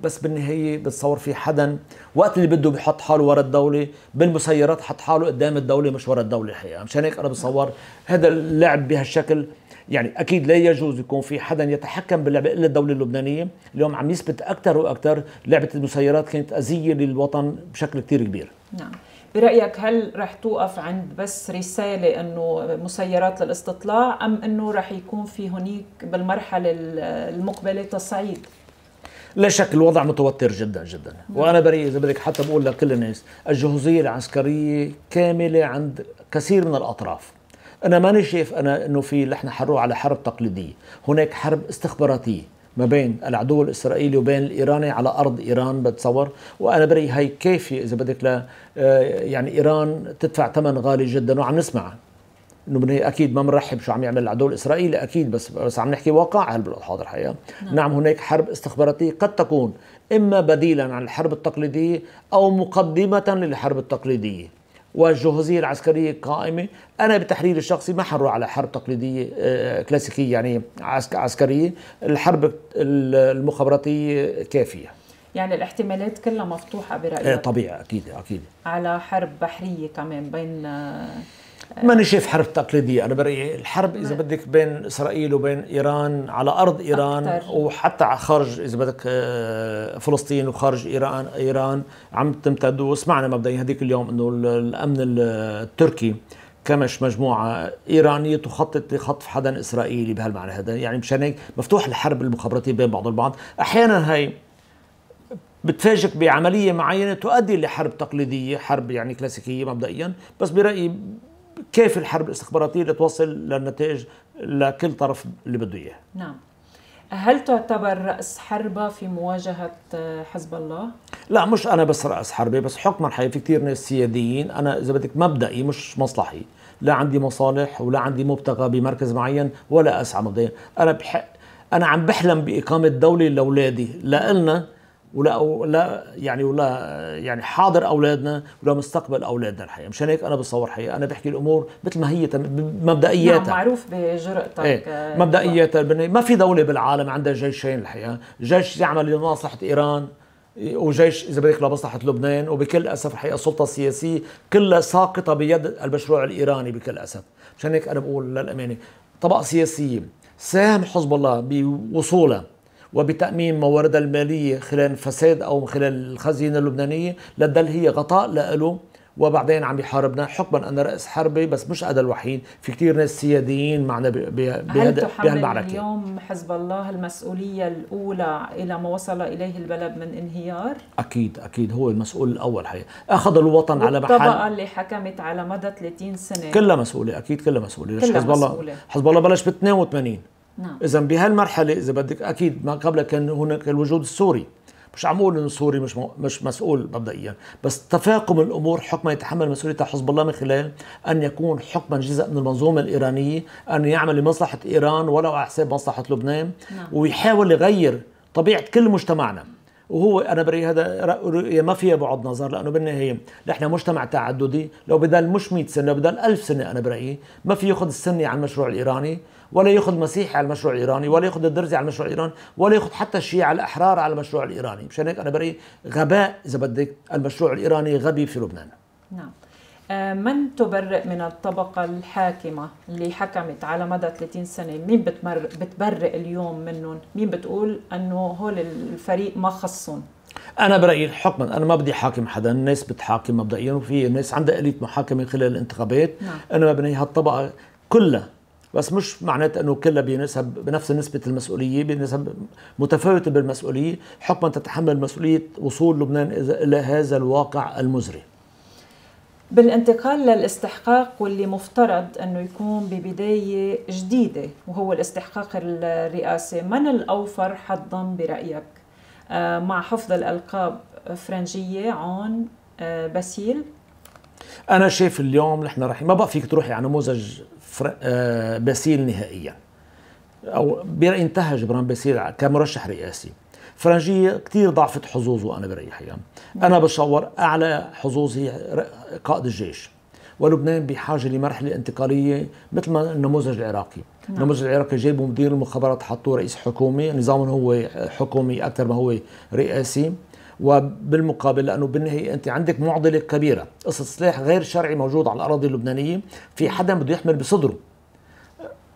بس بالنهاية بتصور في حدا وقت اللي بده بحط حاله ورا الدولة بالمسيرات حط حاله قدام الدولة مش ورا الدولة الحقيقة مشان هيك أنا بتصور هذا اللعب بهالشكل يعني اكيد لا يجوز يكون في حدا يتحكم باللعبه الا الدوله اللبنانيه اليوم عم يثبت اكثر واكثر لعبه المسيرات كانت اذيه للوطن بشكل كثير كبير نعم برايك هل رح توقف عند بس رساله انه مسيرات للاستطلاع ام انه رح يكون في هنيك بالمرحله المقبله تصعيد لا شك الوضع متوتر جدا جدا نعم. وانا بريء اذا بدك حتى بقول لكل الناس الجهوزيه العسكريه كامله عند كثير من الاطراف انا ماني شايف انا انه في نحن حنروح على حرب تقليديه هناك حرب استخباراتيه ما بين العدو الاسرائيلي وبين الايراني على ارض ايران بتصور وانا بري هي كافيه اذا بدك ل آه، يعني ايران تدفع ثمن غالي جدا وعم نسمع انه اكيد ما بنرحب شو عم يعمل العدو الاسرائيلي اكيد بس بس عم نحكي واقع هالبلد الحقيقه نعم. نعم هناك حرب استخباراتيه قد تكون اما بديلا عن الحرب التقليديه او مقدمه للحرب التقليديه والجهوزية العسكرية قائمة أنا بتحرير الشخصي ما حروح على حرب تقليدية آه، كلاسيكية يعني عسكرية الحرب المخابراتية كافية يعني الاحتمالات كلها مفتوحة برأيك إيه، طبيعي أكيد أكيد على حرب بحرية كمان بين آه، ماني شايف حرب تقليديه انا برأيي الحرب اذا بدك بين اسرائيل وبين ايران على ارض ايران أكتر. وحتى خارج اذا بدك آه، فلسطين وخارج ايران ايران عم تمتد وسمعنا مبدئيا هذيك اليوم انه الامن التركي كمش مجموعة إيرانية تخطط لخطف حدا إسرائيلي بهالمعنى هذا يعني مشان هيك مفتوح الحرب المخابراتية بين بعض البعض أحيانا هاي بتفاجئك بعملية معينة تؤدي لحرب تقليدية حرب يعني كلاسيكية مبدئيا بس برأيي كيف الحرب الاستخباراتيه لتوصل للنتائج لكل طرف اللي بده اياه نعم هل تعتبر رأس حربة في مواجهة حزب الله؟ لا مش أنا بس رأس حربة بس حكما حي في كثير ناس سياديين أنا إذا بدك مبدئي مش مصلحي لا عندي مصالح ولا عندي مبتغى بمركز معين ولا أسعى مبدئيا أنا بح... أنا عم بحلم بإقامة دولة لأولادي لألنا ولا ولا يعني ولا يعني حاضر اولادنا ولا مستقبل اولادنا الحقيقه مشان هيك انا بتصور حقيقه انا بحكي الامور مثل ما هي مبدئياتها نعم معروف بجرأتك ايه مبدئياتها ما في دوله بالعالم عندها جيشين الحقيقه جيش يعمل لمصلحه ايران وجيش اذا بدك لمصلحه لبنان وبكل اسف الحقيقه السلطه السياسيه كلها ساقطه بيد المشروع الايراني بكل اسف مشان هيك انا بقول للامانه طبقه سياسيه ساهم حزب الله بوصولها وبتأمين مواردها المالية خلال فساد أو خلال الخزينة اللبنانية لدل هي غطاء له وبعدين عم يحاربنا حكما أنا رأس حربة بس مش أنا الوحيد في كتير ناس سياديين معنا بهالمعركة هل تحمل اليوم حزب الله المسؤولية الأولى إلى ما وصل إليه البلد من انهيار؟ أكيد أكيد هو المسؤول الأول حقيقة أخذ الوطن على محل الطبقة اللي حكمت على مدى 30 سنة كلها مسؤولة أكيد كلها مسؤولة كلها حزب الله حزب الله بلش ب 82 نعم. إذا بهالمرحلة إذا بدك أكيد ما قبل كان هناك الوجود السوري مش عم اقول انه سوري مش مش مسؤول مبدئيا بس تفاقم الامور حكما يتحمل مسؤوليه حزب الله من خلال ان يكون حكما جزء من المنظومه الايرانيه ان يعمل لمصلحه ايران ولو على حساب مصلحه لبنان نعم. ويحاول يغير طبيعه كل مجتمعنا وهو انا برأيي هذا رؤية ما فيها بعد نظر لانه بالنهايه نحن مجتمع تعددي لو بدل مش 100 سنه لو بدل 1000 سنه انا برايي ما في ياخذ السنه عن المشروع الايراني ولا ياخذ مسيحي على المشروع الايراني ولا ياخذ الدرزي على المشروع الايراني ولا ياخذ حتى الشيعة الاحرار على المشروع الايراني مشان هيك انا برأيي غباء اذا بدك المشروع الايراني غبي في لبنان نعم آه، من تبرئ من الطبقة الحاكمة اللي حكمت على مدى 30 سنة مين بتمر بتبرئ اليوم منهم مين بتقول أنه هول الفريق ما خصهم انا برايي حكما انا ما بدي حاكم حدا الناس بتحاكم مبدئيا وفي ناس عندها اليه محاكمه خلال الانتخابات نعم. انا بني هالطبقه كلها بس مش معناتها انه كلها بنسب بنفس نسبه المسؤوليه بنسب متفاوته بالمسؤوليه حكما تتحمل مسؤوليه وصول لبنان الى هذا الواقع المزري بالانتقال للاستحقاق واللي مفترض انه يكون ببدايه جديده وهو الاستحقاق الرئاسي، من الاوفر حظا برايك آه، مع حفظ الالقاب فرنجيه عون آه، باسيل؟ انا شايف اليوم نحن رح ما بقى فيك تروحي على نموذج آه، باسيل نهائيا او برايي انتهى جبران باسيل كمرشح رئاسي فرنجيه كثير ضعفت حظوظه انا برايي يعني. حقيقه انا بشاور اعلى حظوظ هي قائد الجيش ولبنان بحاجه لمرحله انتقاليه مثل ما النموذج العراقي نعم. النموذج العراقي جابوا مدير المخابرات حطوه رئيس حكومي نظام هو حكومي اكثر ما هو رئاسي وبالمقابل لانه بالنهايه انت عندك معضله كبيره قصه سلاح غير شرعي موجود على الاراضي اللبنانيه في حدا بده يحمل بصدره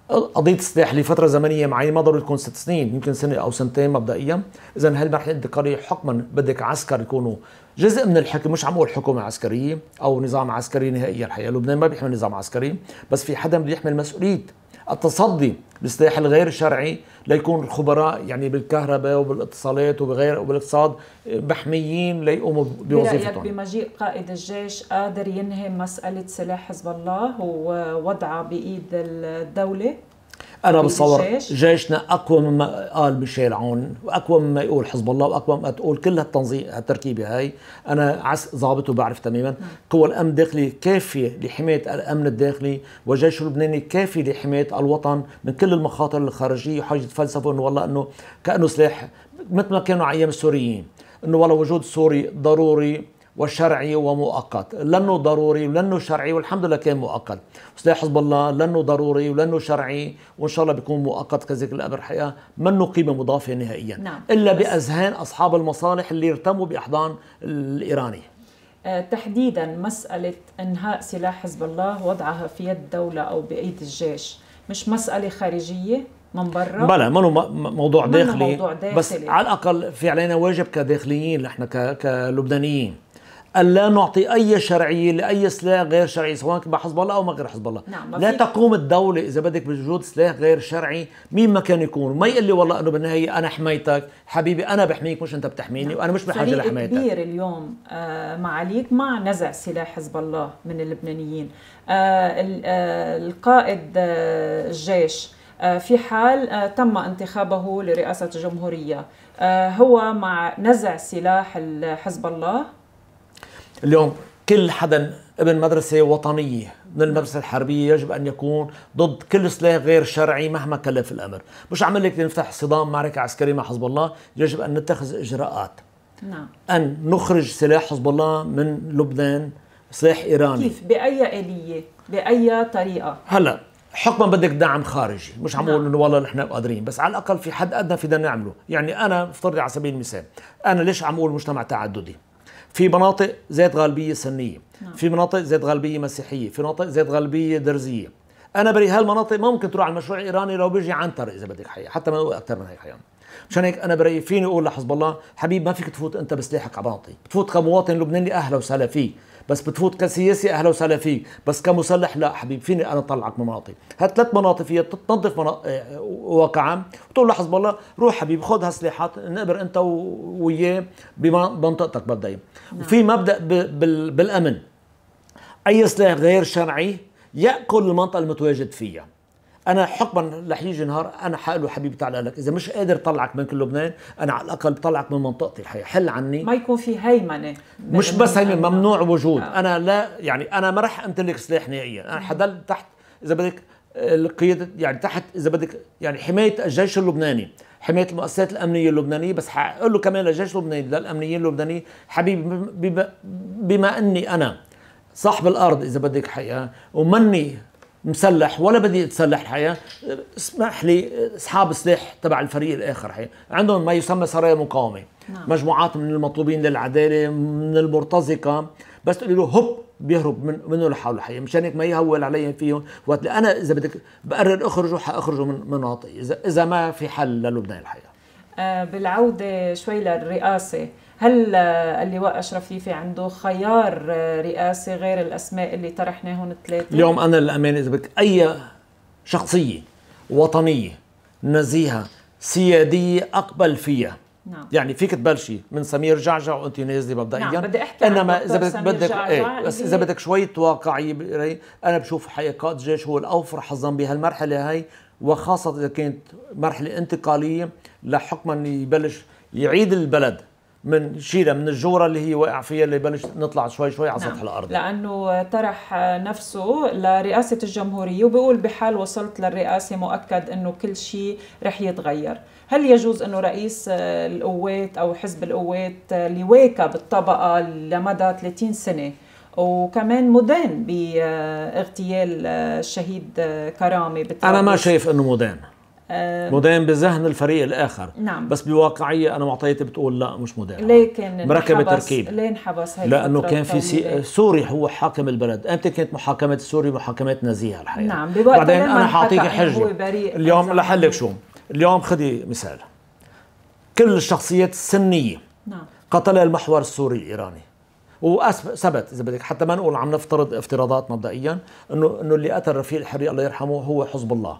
قضيه السلاح لفتره زمنيه معينه ما ضروري تكون ست سنين يمكن سنه او سنتين مبدئيا اذا هالمرحله الانتقالية حكما بدك عسكر يكونوا جزء من الحكم مش عم اقول حكومه عسكريه او نظام عسكري نهائيا الحقيقه لبنان ما بيحمل نظام عسكري بس في حدا بده يحمل مسؤوليه التصدي للسلاح الغير شرعي ليكون الخبراء يعني بالكهرباء وبالاتصالات وبغير وبالاقتصاد محميين ليقوموا بوظيفتهم برأيك بمجيء قائد الجيش قادر ينهي مسألة سلاح حزب الله ووضعها بإيد الدولة؟ انا بتصور جيشنا اقوى مما قال ميشيل عون واقوى مما يقول حزب الله واقوى مما تقول كل هالتنظيم هالتركيبه هاي انا عس ضابط وبعرف تماما نعم. قوى الامن الداخلي كافيه لحمايه الامن الداخلي وجيش اللبناني كافي لحمايه الوطن من كل المخاطر الخارجيه حاجه فلسفه انه والله انه كانه سلاح مثل ما كانوا ايام السوريين انه والله وجود سوري ضروري وشرعي ومؤقت لأنه ضروري ولأنه شرعي والحمد لله كان مؤقت سلاح حزب الله لأنه ضروري ولأنه شرعي وإن شاء الله بيكون مؤقت كذلك الأمر الحقيقة منه قيمة مضافة نهائيا نعم. إلا بأذهان أصحاب المصالح اللي ارتموا بأحضان الإيراني آه، تحديدا مسألة إنهاء سلاح حزب الله وضعها في يد الدوله أو بأيد الجيش مش مسألة خارجية من برا بلا ما موضوع داخلي موضوع داخلي بس على الأقل في علينا واجب كداخليين نحن كلبنانيين أن لا نعطي أي شرعية لأي سلاح غير شرعي سواء كان حزب الله أو ما غير حزب الله نعم لا تقوم الدولة إذا بدك بوجود سلاح غير شرعي مين ما كان يكون ما يقول لي والله أنه بالنهاية أنا حمايتك حبيبي أنا بحميك مش أنت بتحميني نعم. وأنا مش بحاجة لحمايتك كبير اليوم آه معاليك مع نزع سلاح حزب الله من اللبنانيين آه, آه، القائد آه الجيش آه، في حال آه، تم انتخابه لرئاسة الجمهورية هو مع نزع سلاح حزب الله اليوم كل حدا ابن مدرسة وطنية من المدرسة الحربية يجب أن يكون ضد كل سلاح غير شرعي مهما كلف الأمر مش عم لك نفتح صدام معركة عسكرية مع حزب الله يجب أن نتخذ إجراءات نعم. أن نخرج سلاح حزب الله من لبنان سلاح إيراني كيف بأي آلية بأي طريقة هلأ حكما بدك دعم خارجي مش عم اقول نعم. انه والله نحن قادرين بس على الاقل في حد ادنى فينا نعمله يعني انا افترضي على سبيل المثال انا ليش عم اقول مجتمع تعددي في مناطق ذات غالبيه سنيه نعم. في مناطق ذات غالبيه مسيحيه في مناطق ذات غالبيه درزيه انا بري هالمناطق ممكن تروح على المشروع الايراني لو بيجي عنتر اذا بدك حقيقه حتى ما اكثر من هيك حقيقه مشان هيك انا برأيي فيني اقول لحزب الله حبيب ما فيك تفوت انت بسلاحك على مناطقي بتفوت كمواطن لبناني اهلا وسهلا فيك بس بتفوت كسياسي اهلا وسهلا فيك بس كمسلح لا حبيب فيني انا اطلعك من مناطق هات ثلاث مناطق فيها تنظف مناطق آه، واقع عام وتقول لحزب الله روح حبيب خذ هالسلاحات نقبر انت وياه بمنطقتك بدايه وفي نعم. مبدا بالامن اي سلاح غير شرعي ياكل المنطقه المتواجد فيها انا حكما رح يجي نهار انا حقله حبيبي تعال لك اذا مش قادر طلعك من كل لبنان انا على الاقل بطلعك من منطقتي حيحل عني ما يكون في هيمنه مش بس هيمنه آه. ممنوع وجود آه. انا لا يعني انا ما راح امتلك سلاح نهائيا انا حضل تحت اذا بدك آه، القياده يعني تحت اذا بدك يعني حمايه الجيش اللبناني حمايه المؤسسات الامنيه اللبنانيه بس حقول له كمان للجيش اللبناني للامنيين اللبنانيين حبيبي بما اني انا صاحب الارض اذا بدك حقيقه ومني مسلح ولا بدي اتسلح الحقيقه اسمح لي اصحاب السلاح تبع الفريق الاخر حقيقه عندهم ما يسمى سرايا مقاومه نعم. مجموعات من المطلوبين للعداله من المرتزقه بس تقولي له هوب بيهرب من منه لحاله حي مشان هيك ما يهول علي فيهم وقت انا اذا بدك بقرر اخرجه حاخرجه من مناطقي اذا اذا ما في حل للبنان الحقيقه آه، بالعوده شوي للرئاسه هل اللواء اشرف فيفي عنده خيار آه، رئاسي غير الاسماء اللي طرحناهم الثلاثه؟ اليوم انا للامانه اذا بدك اي شخصيه وطنيه نزيهه سياديه اقبل فيها نعم. يعني فيك تبلشي من سمير جعجع وانت نازله نعم، مبدئيا نعم. بدي احكي انما اذا بدك بدك إيه، بس اذا بدك شوي واقعيه انا بشوف حقيقه جيش هو الاوفر حظا بهالمرحله هاي وخاصه اذا كانت مرحله انتقاليه لحكما يبلش يعيد البلد من شيلها من الجورة اللي هي واقع فيها اللي بلش نطلع شوي شوي على نعم. سطح الأرض لأنه طرح نفسه لرئاسة الجمهورية وبيقول بحال وصلت للرئاسة مؤكد أنه كل شيء رح يتغير هل يجوز أنه رئيس آه، القوات أو حزب القوات اللي آه، واكب الطبقة لمدى 30 سنة وكمان مدان باغتيال آه، الشهيد كرامي أنا ما شايف أنه مدان مدان بذهن الفريق الاخر نعم بس بواقعيه انا معطيتي بتقول لا مش مدان لكن مركبه تركيب ليه انحبس هيك لانه كان في سي... سوري هو حاكم البلد امتى كانت محاكمه سوري محاكمات نزيهه الحقيقه نعم بوقت بعدين انا حاعطيك حجه اليوم لحلك شو اليوم خذي مثال كل الشخصيات السنيه نعم قتلها المحور السوري الايراني وثبت اذا بدك حتى ما نقول عم نفترض افتراضات مبدئيا انه انه اللي قتل رفيق الحريه الله يرحمه هو حزب الله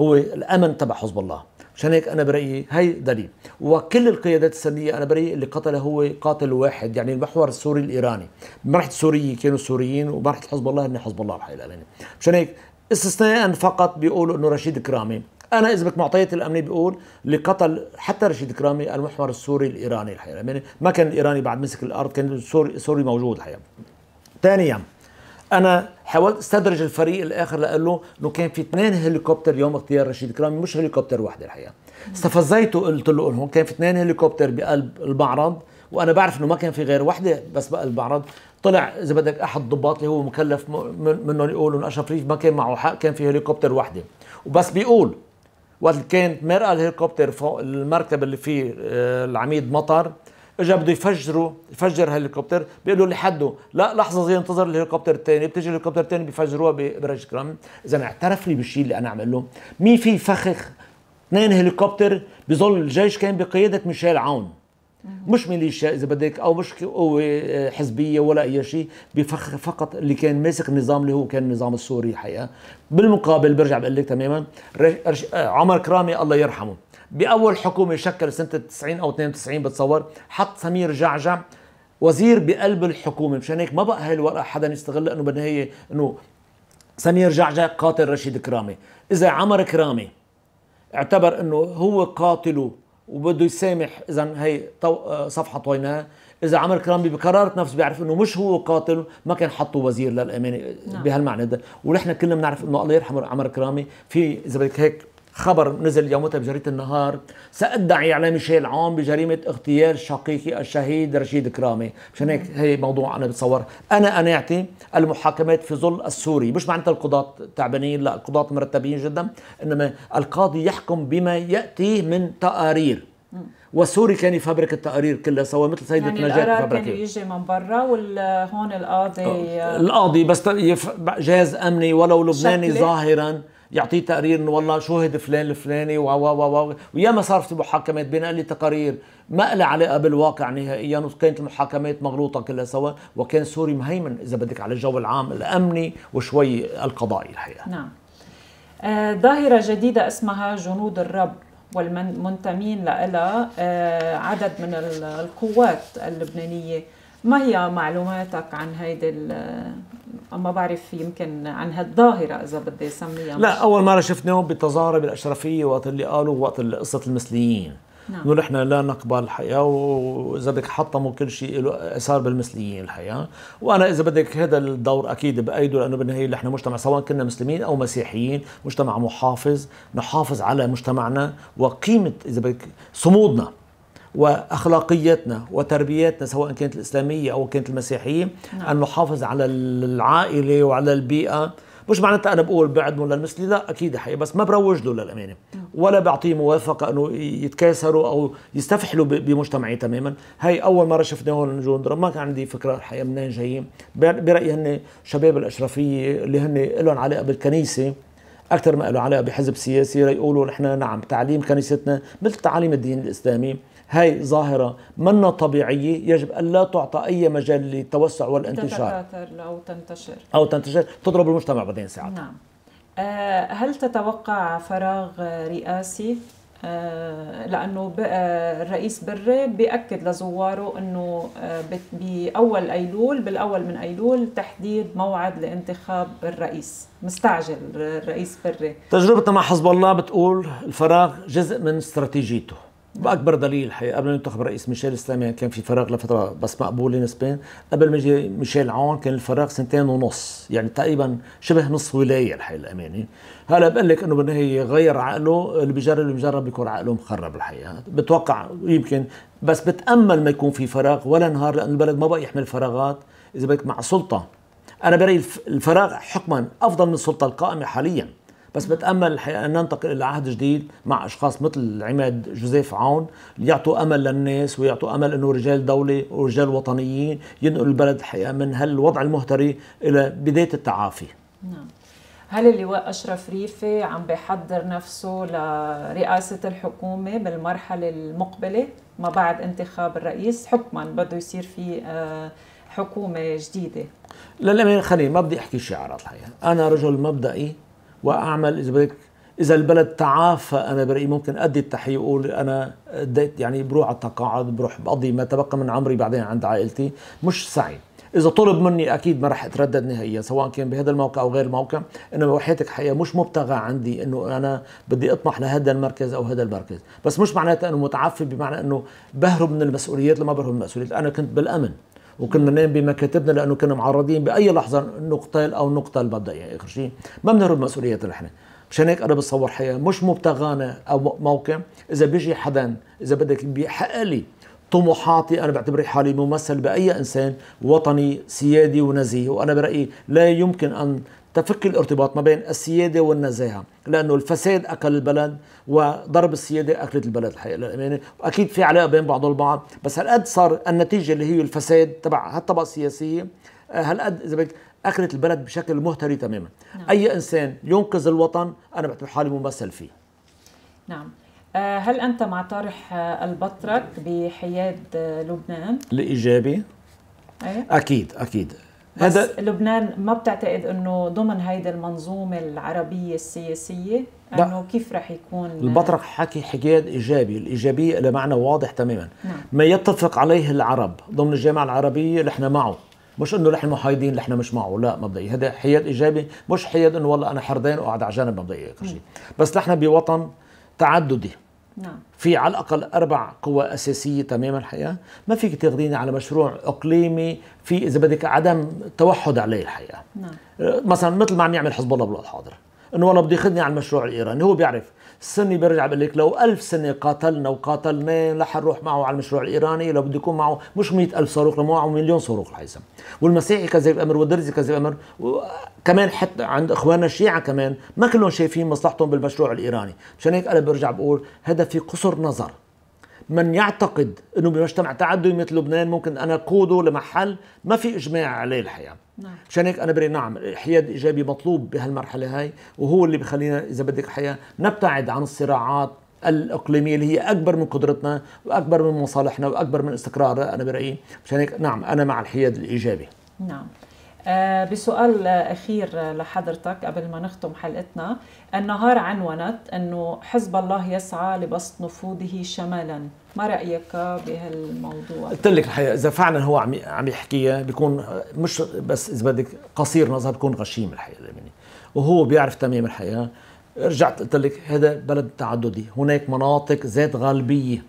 هو الامن تبع حزب الله مشان هيك انا برايي هي دليل وكل القيادات السنيه انا برايي اللي قتله هو قاتل واحد يعني المحور السوري الايراني مرحله السوريه كانوا سوريين ومرحله حزب الله هن حزب الله الحقيقه يعني مشان هيك استثناء فقط بيقولوا انه رشيد كرامي انا اذا بك معطيات الامنيه بيقول لقتل حتى رشيد كرامي المحور السوري الايراني الحقيقه يعني ما كان الايراني بعد مسك الارض كان السوري سوري موجود الحقيقه ثانيا انا حاولت استدرج الفريق الاخر لاقول له انه كان في اثنين هليكوبتر يوم اغتيال رشيد كرامي مش هليكوبتر واحد الحقيقه استفزيته قلت له انه كان في اثنين هليكوبتر بقلب المعرض وانا بعرف انه ما كان في غير وحده بس بقى المعرض طلع اذا بدك احد الضباط اللي هو مكلف منهم يقول انه اشرف ريف ما كان معه حق كان في هليكوبتر وحده وبس بيقول وقت كانت مرأة الهليكوبتر فوق المركب اللي فيه آه، العميد مطر اجى بده يفجروا يفجر هليكوبتر بيقولوا لحده لا لحظه زي انتظر الهليكوبتر الثاني بتيجي الهليكوبتر الثاني بيفجروها ببرج كرم اذا اعترف لي بالشيء اللي انا عمله مين في فخخ اثنين هليكوبتر بظل الجيش كان بقياده ميشيل عون مش ميليشيا اذا بدك او مش قوه آه، حزبيه ولا اي شيء فقط اللي كان ماسك النظام اللي هو كان النظام السوري الحقيقه بالمقابل برجع بقول لك تماما آه، عمر كرامي الله يرحمه باول حكومه شكل سنه 90 او 92 بتصور حط سمير جعجع وزير بقلب الحكومه مشان هيك ما بقى الورقه حدا يستغلها انه بالنهايه انه سمير جعجع قاتل رشيد كرامي اذا عمر كرامي اعتبر انه هو قاتله وبده يسامح اذا هي آه، صفحه طويناها اذا عمر كرامبي بقرارة نفسه بيعرف انه مش هو قاتل ما كان حطه وزير للامانه نعم. بهالمعنى ده ونحن كلنا بنعرف انه الله يرحم عمر كرامي في اذا بدك هيك خبر نزل يومتها بجريدة النهار سأدعي على ميشيل عون بجريمة اغتيال شقيقي الشهيد رشيد كرامي مشان هيك هي موضوع أنا بتصور أنا قناعتي المحاكمات في ظل السوري مش معناتها القضاة تعبانين لا القضاة مرتبين جدا إنما القاضي يحكم بما يأتي من تقارير وسوري كان يفبرك التقارير كلها سوا مثل سيدة يعني نجاة القرار كان يجي من برا وهون القاضي القاضي بس جهاز امني ولو لبناني شكلي. ظاهرا يعطيه تقرير انه والله شهد فلان الفلاني و و و وياما صار في محاكمات بناء لي تقارير ما لها علاقه بالواقع نهائيا وكانت المحاكمات مغلوطه كلها سوا وكان سوري مهيمن اذا بدك على الجو العام الامني وشوي القضائي الحقيقه نعم آه ظاهره جديده اسمها جنود الرب والمنتمين لها آه عدد من القوات اللبنانيه ما هي معلوماتك عن هيدي ما بعرف يمكن عن هالظاهره اذا بدي اسميها لا اول مره شفناهم بالتظاهره بالاشرفيه وقت اللي قالوا وقت قصه المثليين نعم. نحن لا نقبل الحياة وإذا بدك حطموا كل شيء له أثار بالمثليين الحياة وأنا إذا بدك هذا الدور أكيد بأيده لأنه بالنهاية نحن مجتمع سواء كنا مسلمين أو مسيحيين مجتمع محافظ نحافظ على مجتمعنا وقيمة إذا بدك صمودنا واخلاقيتنا وتربيتنا سواء كانت الاسلاميه او كانت المسيحيه نعم. ان نحافظ على العائله وعلى البيئه مش معناتها انا بقول بعدمه للمثلي لا اكيد حي بس ما بروج له للامانه نعم. ولا بعطيه موافقه انه يتكاسروا او يستفحلوا بمجتمعي تماما هاي اول مره شفناهم نجوا ما كان عندي فكره الحقيقه منين جايين برايي هن شباب الاشرفيه اللي هن لهم علاقه بالكنيسه اكثر ما له علاقه بحزب سياسي ليقولوا نحن نعم تعليم كنيستنا مثل تعاليم الدين الاسلامي هاي ظاهرة منا طبيعية يجب أن لا تعطى أي مجال للتوسع والانتشار تتكاثر أو تنتشر أو تنتشر تضرب المجتمع بعدين ساعتها نعم آه، هل تتوقع فراغ رئاسي آه، لانه آه، الرئيس بري بياكد لزواره انه باول ايلول بالاول من ايلول تحديد موعد لانتخاب الرئيس مستعجل الرئيس بري تجربتنا مع حزب الله بتقول الفراغ جزء من استراتيجيته واكبر دليل الحقيقه قبل ما ينتخب رئيس ميشيل سليمان كان في فراغ لفتره بس مقبول نسبيا قبل ما يجي ميشيل عون كان الفراغ سنتين ونص يعني تقريبا شبه نص ولايه الحقيقه الاماني هلا بقول لك انه بالنهايه غير عقله اللي بيجرب اللي بيجرب بيكون عقله مخرب الحقيقه بتوقع يمكن بس بتامل ما يكون في فراغ ولا نهار لان البلد ما بقى يحمل فراغات اذا بدك مع سلطه انا برايي الفراغ حكما افضل من السلطه القائمه حاليا بس بتامل الحقيقه ان ننتقل الى عهد جديد مع اشخاص مثل عماد جوزيف عون يعطوا امل للناس ويعطوا امل انه رجال دوله ورجال وطنيين ينقلوا البلد الحقيقه من هالوضع المهتري الى بدايه التعافي نعم هل اللواء أشرف ريفي عم بيحضر نفسه لرئاسة الحكومة بالمرحلة المقبلة ما بعد انتخاب الرئيس حكما بده يصير في آه، حكومة جديدة للأمانة خليني ما بدي أحكي شعارات الحقيقة أنا رجل مبدئي واعمل اذا بدك اذا البلد تعافى انا برايي ممكن ادي التحيه واقول انا اديت يعني بروح على التقاعد بروح بقضي ما تبقى من عمري بعدين عند عائلتي مش سعي اذا طلب مني اكيد ما راح اتردد نهائيا سواء كان بهذا الموقع او غير الموقع انما وحياتك حقيقه مش مبتغى عندي انه انا بدي اطمح لهذا المركز او هذا المركز بس مش معناتها انه متعفف بمعنى انه بهرب من المسؤوليات لما بهرب من المسؤوليات انا كنت بالامن وكنا ننام بمكاتبنا لانه كنا معرضين باي لحظه نقتل او نقتل مبدئيا يعني اخر شيء ما بنهرب مسؤوليتنا نحن مشان هيك انا بتصور حياه مش مبتغانا او موقع اذا بيجي حدا اذا بدك بيحقق لي طموحاتي انا بعتبر حالي ممثل باي انسان وطني سيادي ونزيه وانا برايي لا يمكن ان تفك الارتباط ما بين السيادة والنزاهة لأنه الفساد أكل البلد وضرب السيادة أكلت البلد الحقيقة للأمانة يعني وأكيد في علاقة بين بعض البعض بس هالقد صار النتيجة اللي هي الفساد تبع هالطبقة السياسية هالقد إذا بدك أكلت البلد بشكل مهتري تماما نعم. أي إنسان ينقذ الوطن أنا بعتبر حالي ممثل فيه نعم آه، هل أنت مع طارح آه، البطرك بحياد آه، لبنان؟ الإيجابي أيه؟ أكيد أكيد هذا لبنان ما بتعتقد انه ضمن هيدي المنظومه العربيه السياسيه انه كيف رح يكون البطرق حكي حكايات ايجابي، الايجابيه لها معنى واضح تماما نعم. ما يتفق عليه العرب ضمن الجامعه العربيه نحن معه مش انه نحن محايدين نحن مش معه لا مبدئيا هذا حياد ايجابي مش حياد انه والله انا حردين وقاعد على جنب مبدئيا شيء نعم. بس نحن بوطن تعددي نعم في على الاقل اربع قوى اساسيه تماما الحقيقه ما فيك تاخذيني على مشروع اقليمي في اذا بدك عدم توحد عليه الحقيقه نعم أه، مثلا مثل ما عم يعمل حزب الله بالوقت الحاضر انه والله بده ياخذني على المشروع الايراني هو بيعرف سني برجع بقول لك لو ألف سنة قاتلنا وقاتلناه رح نروح معه على المشروع الإيراني لو بده يكون معه مش مئة ألف صاروخ لو معه مليون صاروخ الحيثم والمسيحي كذب أمر والدرزي كذب أمر كمان حتى عند اخواننا الشيعه كمان ما كلهم شايفين مصلحتهم بالمشروع الايراني مشان هيك انا برجع بقول هذا في قصر نظر من يعتقد انه بمجتمع تعددي مثل لبنان ممكن انا قوده لمحل ما في اجماع عليه الحقيقه نعم. مشان هيك انا بري نعم الحياد الايجابي مطلوب بهالمرحله هاي وهو اللي بخلينا اذا بدك حياه نبتعد عن الصراعات الاقليميه اللي هي اكبر من قدرتنا واكبر من مصالحنا واكبر من استقرارنا انا برايي مشان هيك نعم انا مع الحياد الايجابي نعم آه، بسؤال اخير لحضرتك قبل ما نختم حلقتنا النهار عنونت انه حزب الله يسعى لبسط نفوذه شمالا ما رايك بهالموضوع قلت لك الحقيقه اذا فعلا هو عم عم يحكيها بيكون مش بس اذا بدك قصير نظر بيكون غشيم الحقيقه اليمني وهو بيعرف تمام الحقيقه رجعت قلت لك هذا بلد تعددي هناك مناطق ذات غالبيه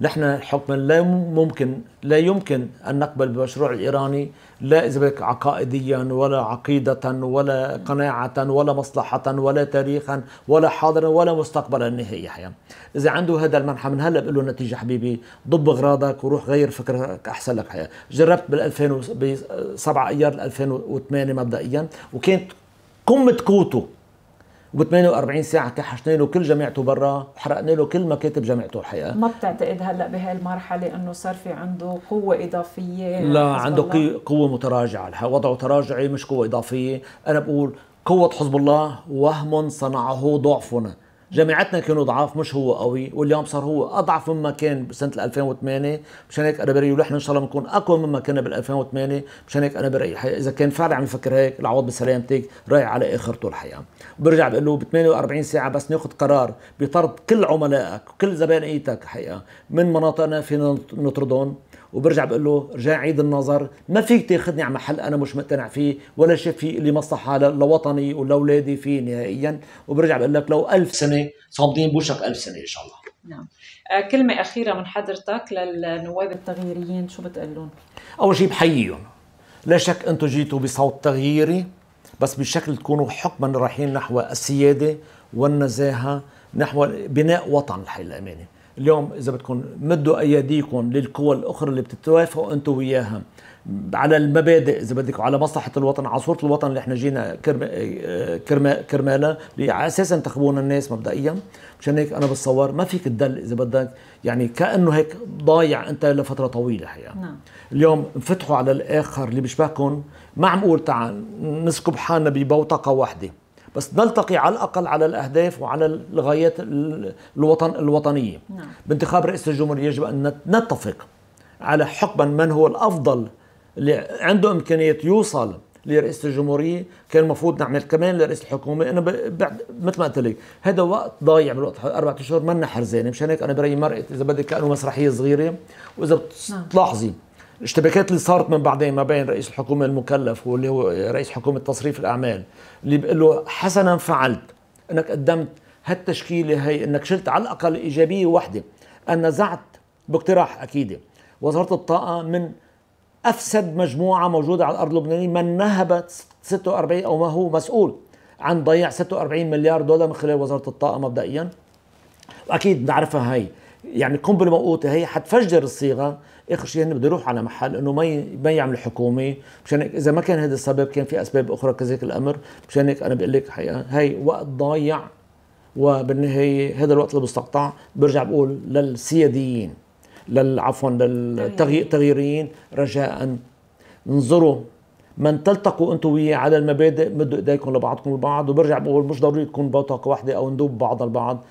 نحن حكما لا ممكن لا يمكن ان نقبل بمشروع الايراني لا اذا بدك عقائديا ولا عقيده ولا قناعه ولا مصلحه ولا تاريخا ولا حاضرا ولا مستقبلا نهائيا اذا عنده هذا المنحى من هلا بقول له نتيجه حبيبي ضب اغراضك وروح غير فكرك احسن لك حياه جربت بال 2000 ب 7 ايار 2008 مبدئيا وكانت قمه قوته وب 48 ساعه كحشنا له كل جامعته برا وحرقنا له كل مكاتب جامعته الحقيقه ما بتعتقد هلا المرحله انه صار في عنده قوه اضافيه لا عنده الله. قوه متراجعه لها وضعه تراجعي مش قوه اضافيه انا بقول قوه حزب الله وهم صنعه ضعفنا جامعتنا كانوا ضعاف مش هو قوي واليوم صار هو اضعف مما كان بسنه 2008 مشان هيك انا برايي ونحن ان شاء الله بنكون اقوى مما كنا بال 2008 مشان هيك انا برايي اذا كان فعلا عم يفكر هيك العوض بسلامتك رايح على اخرته الحقيقه برجع بقول له ب 48 ساعه بس ناخذ قرار بطرد كل عملائك وكل زبائن ايتك حقيقه من مناطقنا فينا نطردهم وبرجع بقول له رجع عيد النظر ما فيك تاخذني على محل انا مش مقتنع فيه ولا شايف فيه لي مصلحه لوطني ولاولادي فيه نهائيا وبرجع بقول لك لو ألف سنه صامدين بوشك ألف سنه ان شاء الله نعم آه، كلمة أخيرة من حضرتك للنواب التغييريين شو بتقول لهم؟ أول شيء بحييهم لا شك أنتم جيتوا بصوت تغييري بس بشكل تكونوا حكما رايحين نحو السيادة والنزاهة نحو بناء وطن الحي الأماني اليوم اذا بدكم مدوا اياديكم للقوى الاخرى اللي بتتوافقوا انتم وياها على المبادئ اذا بدك على مصلحه الوطن على صوره الوطن اللي احنا جينا آه، كرمالها على اساس انتخبونا الناس مبدئيا مشان هيك انا بتصور ما فيك تدل اذا بدك يعني كانه هيك ضايع انت لفتره طويله حقيقه نعم. اليوم انفتحوا على الاخر اللي بيشبهكم ما عم اقول تعال نسكب حالنا ببوتقه واحده بس نلتقي على الأقل على الأهداف وعلى الغايات الوطن الوطنية نعم. بانتخاب رئيس الجمهورية يجب أن نتفق على حكما من هو الأفضل اللي عنده إمكانية يوصل لرئيس الجمهورية كان المفروض نعمل كمان لرئيس الحكومة أنا بعد مثل ما قلت لك هذا وقت ضايع بالوقت أربعة أشهر منا حرزانة مشان هيك أنا برأيي مرقت إذا بدك كأنه مسرحية صغيرة وإذا بتلاحظي نعم. الاشتباكات اللي صارت من بعدين ما بين رئيس الحكومه المكلف واللي هو رئيس حكومه تصريف الاعمال اللي بيقول له حسنا فعلت انك قدمت هالتشكيله هي انك شلت على الاقل ايجابيه واحده ان نزعت باقتراح اكيد وزاره الطاقه من افسد مجموعه موجوده على الارض اللبنانيه من نهبت 46 او ما هو مسؤول عن ضياع 46 مليار دولار من خلال وزاره الطاقه مبدئيا واكيد بنعرفها هي يعني قنبله موقوته هي حتفجر الصيغه اخر شيء يعني هن بده يروح على محل انه ما ما يعمل حكومه مشان هيك اذا ما كان هذا السبب كان في اسباب اخرى كذلك الامر مشان هيك انا بقول لك حقيقه هي وقت ضايع وبالنهايه هذا الوقت المستقطع برجع بقول للسياديين لل عفوا للتغييريين رجاء انظروا من تلتقوا انتم وياه على المبادئ مدوا ايديكم لبعضكم البعض وبرجع بقول مش ضروري تكون بطاقه واحده او ندوب بعض البعض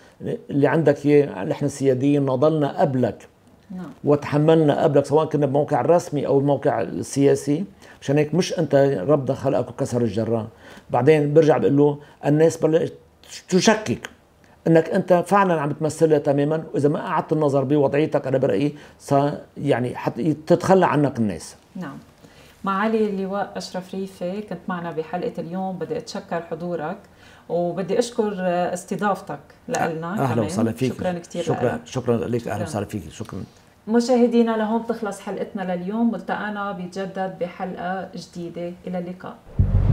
اللي عندك اياه نحن السياديين نضلنا قبلك نعم. وتحملنا قبلك سواء كنا بموقع الرسمي او الموقع السياسي مشان هيك مش انت ربنا خلقك وكسر الجران بعدين برجع بقول له الناس بلشت تشكك انك انت فعلا عم تمثلها تماما واذا ما قعدت النظر بوضعيتك انا برايي يعني حتى تتخلى عنك الناس نعم معالي اللواء اشرف ريفي كنت معنا بحلقه اليوم بدي اتشكر حضورك وبدي اشكر استضافتك لنا اهلا وسهلا فيك شكرا كثير شكرا لك. شكرا لك اهلا وسهلا فيك شكرا مشاهدينا لهون بتخلص حلقتنا لليوم ملتقانا بجدد بحلقة جديدة إلى اللقاء